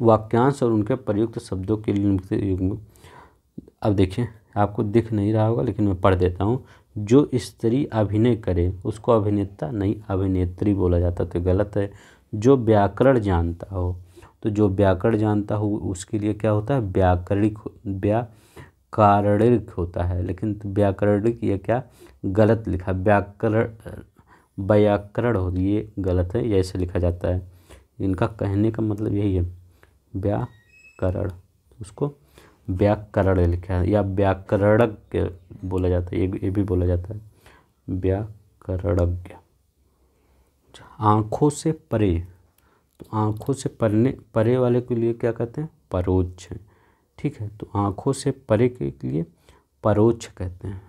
वाक्यांश और उनके प्रयुक्त शब्दों के लिए अब देखिए आपको दिख नहीं रहा होगा लेकिन मैं पढ़ देता हूँ जो स्त्री अभिनय करे उसको अभिनेता नहीं अभिनेत्री बोला जाता तो गलत है जो व्याकरण जानता हो तो जो व्याकरण जानता हो उसके लिए क्या होता है व्याकरणिक व्याकरणिक होता है लेकिन व्याकरणिक ये क्या गलत लिखा व्याकरण व्याकरण हो ये गलत है ऐसे लिखा जाता है इनका कहने का मतलब यही है व्याकरण उसको व्याकरण लिखा है या व्याकरणज्ञ बोला जाता है ये ये भी बोला जाता है व्याकरणज्ञ आँखों से परे आँखों से परने परे वाले के लिए क्या कहते हैं परोक्ष ठीक है तो आँखों से परे के लिए परोक्ष कहते हैं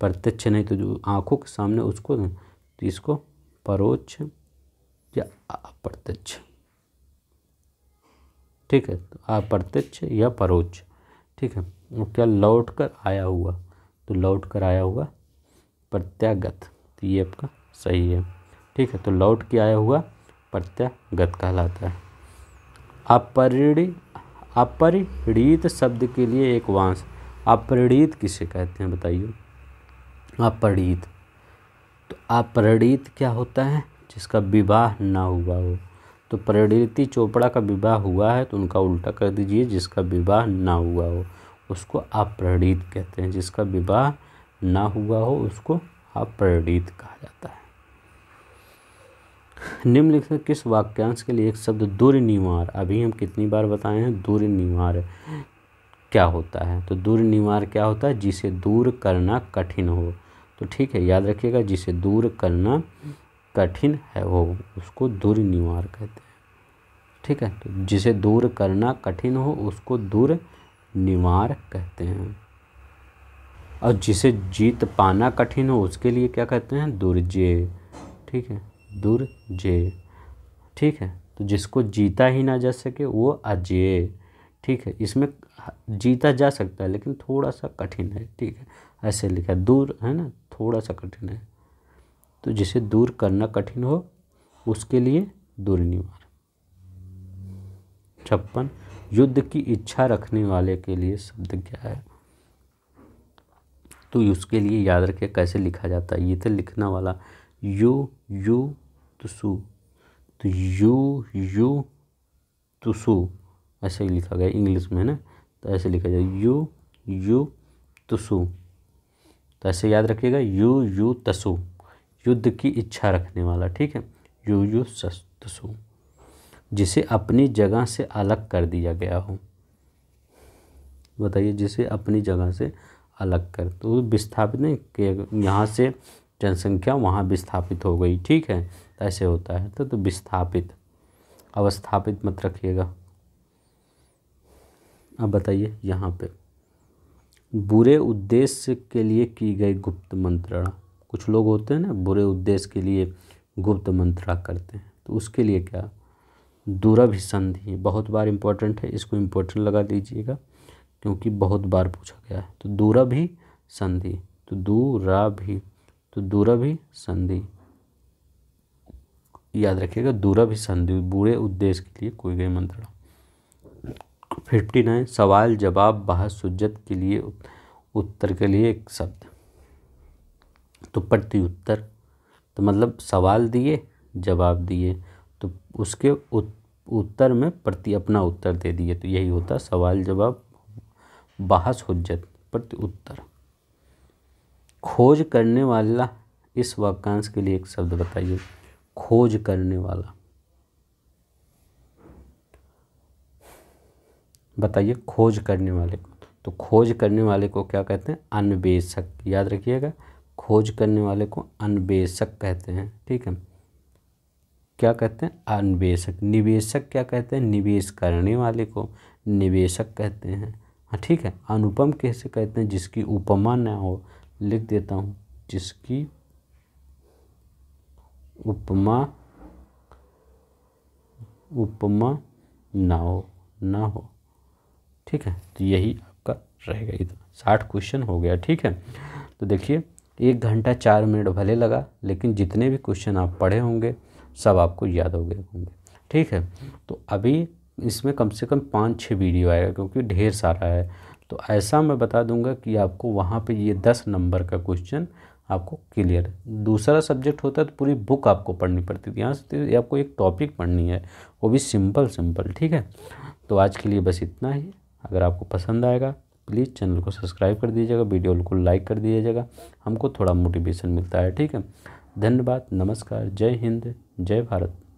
प्रत्यक्ष नहीं तो जो आँखों के सामने उसको तो इसको परोक्ष या अप्रत्यक्ष ठीक है तो अप्रत्यक्ष या परोक्ष ठीक है वो क्या लौट कर आया हुआ तो लौट कर आया हुआ प्रत्यागत तो ये आपका सही है ठीक है तो लौट के आया हुआ प्रत्यागत कहलाता है अपरिणी अपरिणीत शब्द के लिए एक वांस अपरिणीत किसे कहते हैं बताइए अपरिणीत तो अपरिणीत क्या होता है जिसका विवाह ना हुआ हो तो परिणीति चोपड़ा का विवाह हुआ है तो उनका उल्टा कर दीजिए जिसका विवाह ना हुआ हो उसको अपरिणीत कहते हैं जिसका विवाह ना हुआ हो उसको अपरिणीत कहा जाता है निम्नलिखित किस वाक्यांश के लिए एक शब्द दुर्निवार अभी हम कितनी बार बताए हैं दुर्निवार क्या होता है तो दुर्निवार क्या होता है जिसे दूर करना कठिन हो तो ठीक है याद रखिएगा जिसे दूर करना कठिन है वो उसको दुर्निवार कहते हैं ठीक है तो जिसे दूर करना कठिन हो उसको दूर निवार कहते हैं और जिसे जीत पाना कठिन हो उसके लिए क्या कहते हैं दुर्जय ठीक है जे ठीक है तो जिसको जीता ही ना जा सके वो अजय ठीक है इसमें जीता जा सकता है लेकिन थोड़ा सा कठिन है ठीक है ऐसे लिखा दूर है ना थोड़ा सा कठिन है तो जिसे दूर करना कठिन हो उसके लिए दूर निवार छप्पन युद्ध की इच्छा रखने वाले के लिए शब्द क्या है तो उसके लिए याद रखे कैसे लिखा जाता है ये तो लिखना वाला यू यू तुसु तो यू यू तुसु ऐसे ही लिखा गया इंग्लिश में है ना तो ऐसे लिखा जाए यू यू तुसु तो ऐसे याद रखिएगा यू यू तसु युद्ध की इच्छा रखने वाला ठीक है यू यू सस तसु जिसे अपनी जगह से अलग कर दिया गया हो बताइए जिसे अपनी जगह से अलग कर तो विस्थापित नहीं यहाँ से जनसंख्या वहाँ विस्थापित हो गई ठीक है ऐसे होता है तो, तो विस्थापित अवस्थापित मत रखिएगा अब बताइए यहाँ पे बुरे उद्देश्य के लिए की गई गुप्त मंत्रणा कुछ लोग होते हैं ना बुरे उद्देश्य के लिए गुप्त मंत्रणा करते हैं तो उसके लिए क्या संधि बहुत बार इम्पोर्टेंट है इसको इम्पोर्टेंट लगा दीजिएगा क्योंकि बहुत बार पूछा गया है तो दूरभि संधि तो दूरा भी तो दूरभि संधि याद रखिएगा संधि बुरे उद्देश्य के लिए कोई गई मंत्रणा फिफ्टी नाइन सवाल जवाब बहस सुज्जत के लिए उत्तर के लिए एक शब्द तो प्रति उत्तर तो मतलब सवाल दिए जवाब दिए तो उसके उत्तर में प्रति अपना उत्तर दे दिए तो यही होता सवाल जवाब बहस हुज्जत प्रति उत्तर खोज करने वाला इस वाक्यांश के लिए एक शब्द बताइए खोज करने वाला बताइए खोज करने वाले को तो खोज करने वाले को क्या कहते हैं अन्वेषक याद रखिएगा खोज करने वाले को अन्वेषक कहते हैं ठीक है क्या कहते हैं अन्वेषक निवेशक क्या कहते हैं निवेश करने वाले को निवेशक कहते हैं हाँ ठीक है अनुपम कैसे कहते हैं जिसकी उपमा न हो लिख देता हूँ जिसकी उपमा उपमा ना हो ना हो ठीक है तो यही आपका रहेगा इतना तो साठ क्वेश्चन हो गया ठीक है तो देखिए एक घंटा चार मिनट भले लगा लेकिन जितने भी क्वेश्चन आप पढ़े होंगे सब आपको याद हो गए होंगे ठीक है तो अभी इसमें कम से कम पाँच छः वीडियो आएगा क्योंकि ढेर सारा है तो ऐसा मैं बता दूंगा कि आपको वहाँ पे ये दस नंबर का क्वेश्चन आपको क्लियर दूसरा सब्जेक्ट होता है तो पूरी बुक आपको पढ़नी पड़ती थी तो यहाँ से तो आपको एक टॉपिक पढ़नी है वो भी सिंपल सिंपल ठीक है तो आज के लिए बस इतना ही अगर आपको पसंद आएगा प्लीज़ चैनल को सब्सक्राइब कर दीजिएगा वीडियो को लाइक कर दीजिएगा हमको थोड़ा मोटिवेशन मिलता है ठीक है धन्यवाद नमस्कार जय हिंद जय भारत